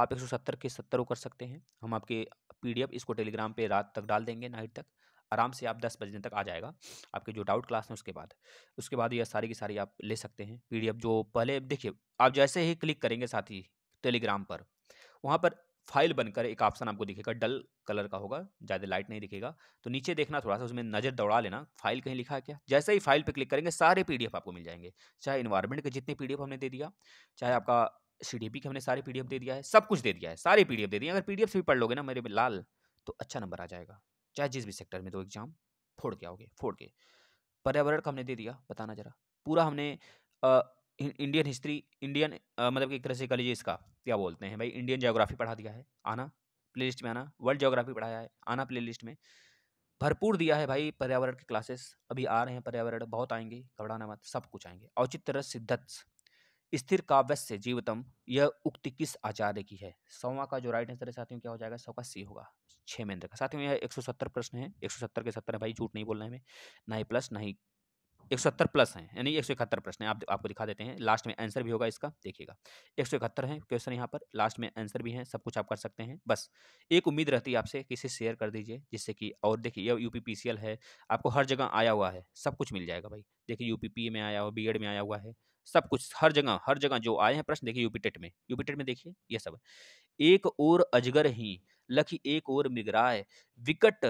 आप 170 के 70 कर सकते हैं हम आपके पीडीएफ इसको टेलीग्राम पे रात तक डाल देंगे नाइट तक आराम से आप दस बजने तक आ जाएगा आपके जो डाउट क्लास है उसके बाद उसके बाद यह सारी की सारी आप ले सकते हैं पी जो पहले देखिए आप जैसे ही क्लिक करेंगे साथ ही टेलीग्राम पर वहाँ पर फाइल बनकर एक ऑप्शन आपको दिखेगा डल कलर का होगा ज़्यादा लाइट नहीं दिखेगा तो नीचे देखना थोड़ा सा उसमें नज़र दौड़ा लेना फाइल कहीं लिखा है क्या जैसे ही फाइल पर क्लिक करेंगे सारे पीडीएफ आपको मिल जाएंगे चाहे इन्वायरमेंट के जितने पीडीएफ हमने दे दिया चाहे आपका सी के हमने सारे पी दे दिया है सब कुछ दे दिया है सारे पी दे दिए अगर पी से भी पढ़ लोगे ना मेरे लाल तो अच्छा नंबर आ जाएगा चाहे जिस भी सेक्टर में दो एग्जाम फोड़ के आओगे फोड़ के पर्यावरण का हमने दे दिया बताना जरा पूरा हमने इंडियन हिस्ट्री इंडियन मतलब एक तरह से कह लीजिए इसका क्या बोलते हैं भाई इंडियन जोग्राफी पढ़ा दिया है आना प्ले में आना वर्ल्ड जोग्राफी पढ़ाया है आना प्ले में भरपूर दिया है भाई पर्यावरण के क्लासेस अभी आ रहे हैं पर्यावरण बहुत आएंगे घबराना मत सब कुछ आएंगे औचित्य सिद्धत्स स्थिर काव्यस्य जीवतम यह उक्ति किस आचार्य की है सौवा का जो राइट आंसर है साथियों क्या हो जाएगा सौ का सी होगा छः में का साथियों यह एक सौ सत्तर प्रश्न है एक सौ सत्तर के सत्तर है भाई झूठ नहीं बोलना है हमें ना ही प्लस ना ही एक सौ प्लस हैं यानी एक सौ इकहत्तर प्रश्न है आप आपको दिखा देते हैं लास्ट में आंसर भी होगा इसका देखिएगा एक सौ इकहत्तर है क्वेश्चन यहाँ पर लास्ट में आंसर भी हैं सब कुछ आप कर सकते हैं बस एक उम्मीद रहती है आपसे इसे शेयर कर दीजिए जिससे कि और देखिए यह यू है आपको हर जगह आया हुआ है सब कुछ मिल जाएगा भाई देखिए यू में आया हुआ बी में आया हुआ है सब कुछ हर जगह हर जगह जो आए हैं प्रश्न देखिए यूपी टेट में यूपी टेट में देखिए ये सब एक और अजगर ही लखी एक और मिगराए विकट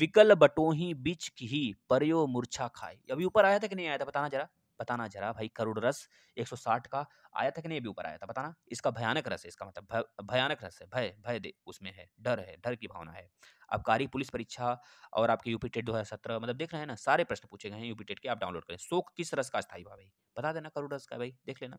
विकल बटोही बिच की परयो मूर्छा खाए अभी ऊपर आया था कि नहीं आया था बताना जरा बताना जरा भाई करोड़ रस 160 का आया था कि नहीं अभी ऊपर आया था बताना इसका भयानक रस है इसका मतलब भयानक रस है भय भय दे उसमें है डर है डर की भावना है आबकारी पुलिस परीक्षा और आपके यूपी टेट दो मतलब देख रहे हैं ना सारे प्रश्न पूछे गए हैं यूपी टेट के आप डाउनलोड करें शोक किस रस का स्थायी भाव है बता देना करोड़ रस का भाई देख लेना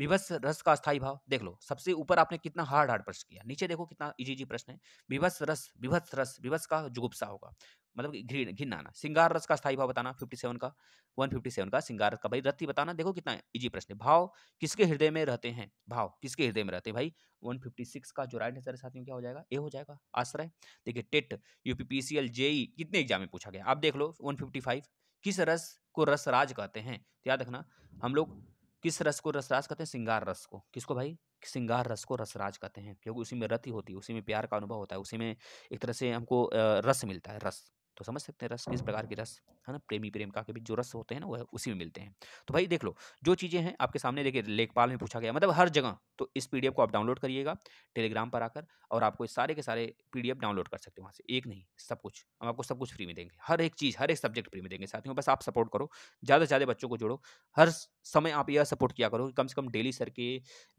विभस रस का स्थायी भाव देख लो सबसे ऊपर आपने कितना हार्ड हार्ड प्रश्न किया नीचे देखो कितना इजी इजी प्रश्न है विभस रस विभस रस विभस का जुगुप्सा होगा मतलब घिन घिन आना सिंगार रस का स्थाई भाव बताना 57 का 157 का सिंगार रस का भाई रत्ती बताना देखो कितना इजी प्रश्न है भाव किसके हृदय में रहते हैं भाव किसके हृदय में रहते हैं भाई 156 का जो राइट आंसर साथियों क्या हो जाएगा ए हो जाएगा आश्रय देखिए टेट यूपीपीसीएल जेई कितने एग्जाम में पूछा गया आप देख लो 155 किस रस को रसराज कहते हैं तो याद रखना हम लोग किस रस को रसराज कहते हैं सिंगार रस को किसको भाई सिंगार रस को रसराज कहते हैं क्योंकि उसी में रति होती है उसी में प्यार का अनुभव होता है उसी में एक तरह से हमको रस मिलता है रस तो समझ सकते हैं रस किस प्रकार के रस है ना प्रेमी का के बीच जो रस होते हैं ना वह उसी में मिलते हैं तो भाई देख लो जो चीज़ें हैं आपके सामने देखिए लेखपाल में पूछा गया मतलब हर जगह तो इस पी को आप डाउनलोड करिएगा टेलीग्राम पर आकर और आपको इस सारे के सारे पी डाउनलोड कर सकते हैं वहाँ से एक नहीं सब कुछ हम आपको सब कुछ फ्री में देंगे हर एक चीज़ हर एक सब्जेक्ट फ्री में देंगे साथियों बस आप सपोर्ट करो ज़्यादा से ज़्यादा बच्चों को जोड़ो हर समय आप यह सपोर्ट किया करो कम से कम डेली सर के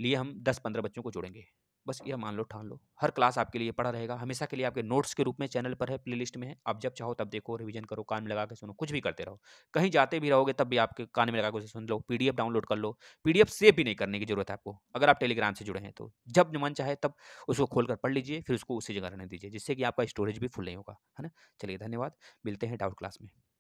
लिए हम दस पंद्रह बच्चों को जोड़ेंगे बस यह मान लो ठान लो हर क्लास आपके लिए पढ़ा रहेगा हमेशा के लिए आपके नोट्स के रूप में चैनल पर है प्लेलिस्ट में है आप जब चाहो तब देखो रिवीजन करो कान में लगा के सुनो कुछ भी करते रहो कहीं जाते भी रहोगे तब भी आपके कान में लगा के सुन लो पी डाउनलोड कर लो पी सेव भी नहीं करने की जरूरत है आपको अगर आप टेलीग्राम से जुड़े हैं तो जब मन चाहे तब उसको खोल कर पढ़ लीजिए फिर उसको उसी जगह रहने दीजिए जिससे कि आपका स्टोरेज भी फुल नहीं होगा है ना चलिए धन्यवाद मिलते हैं डाउट क्लास में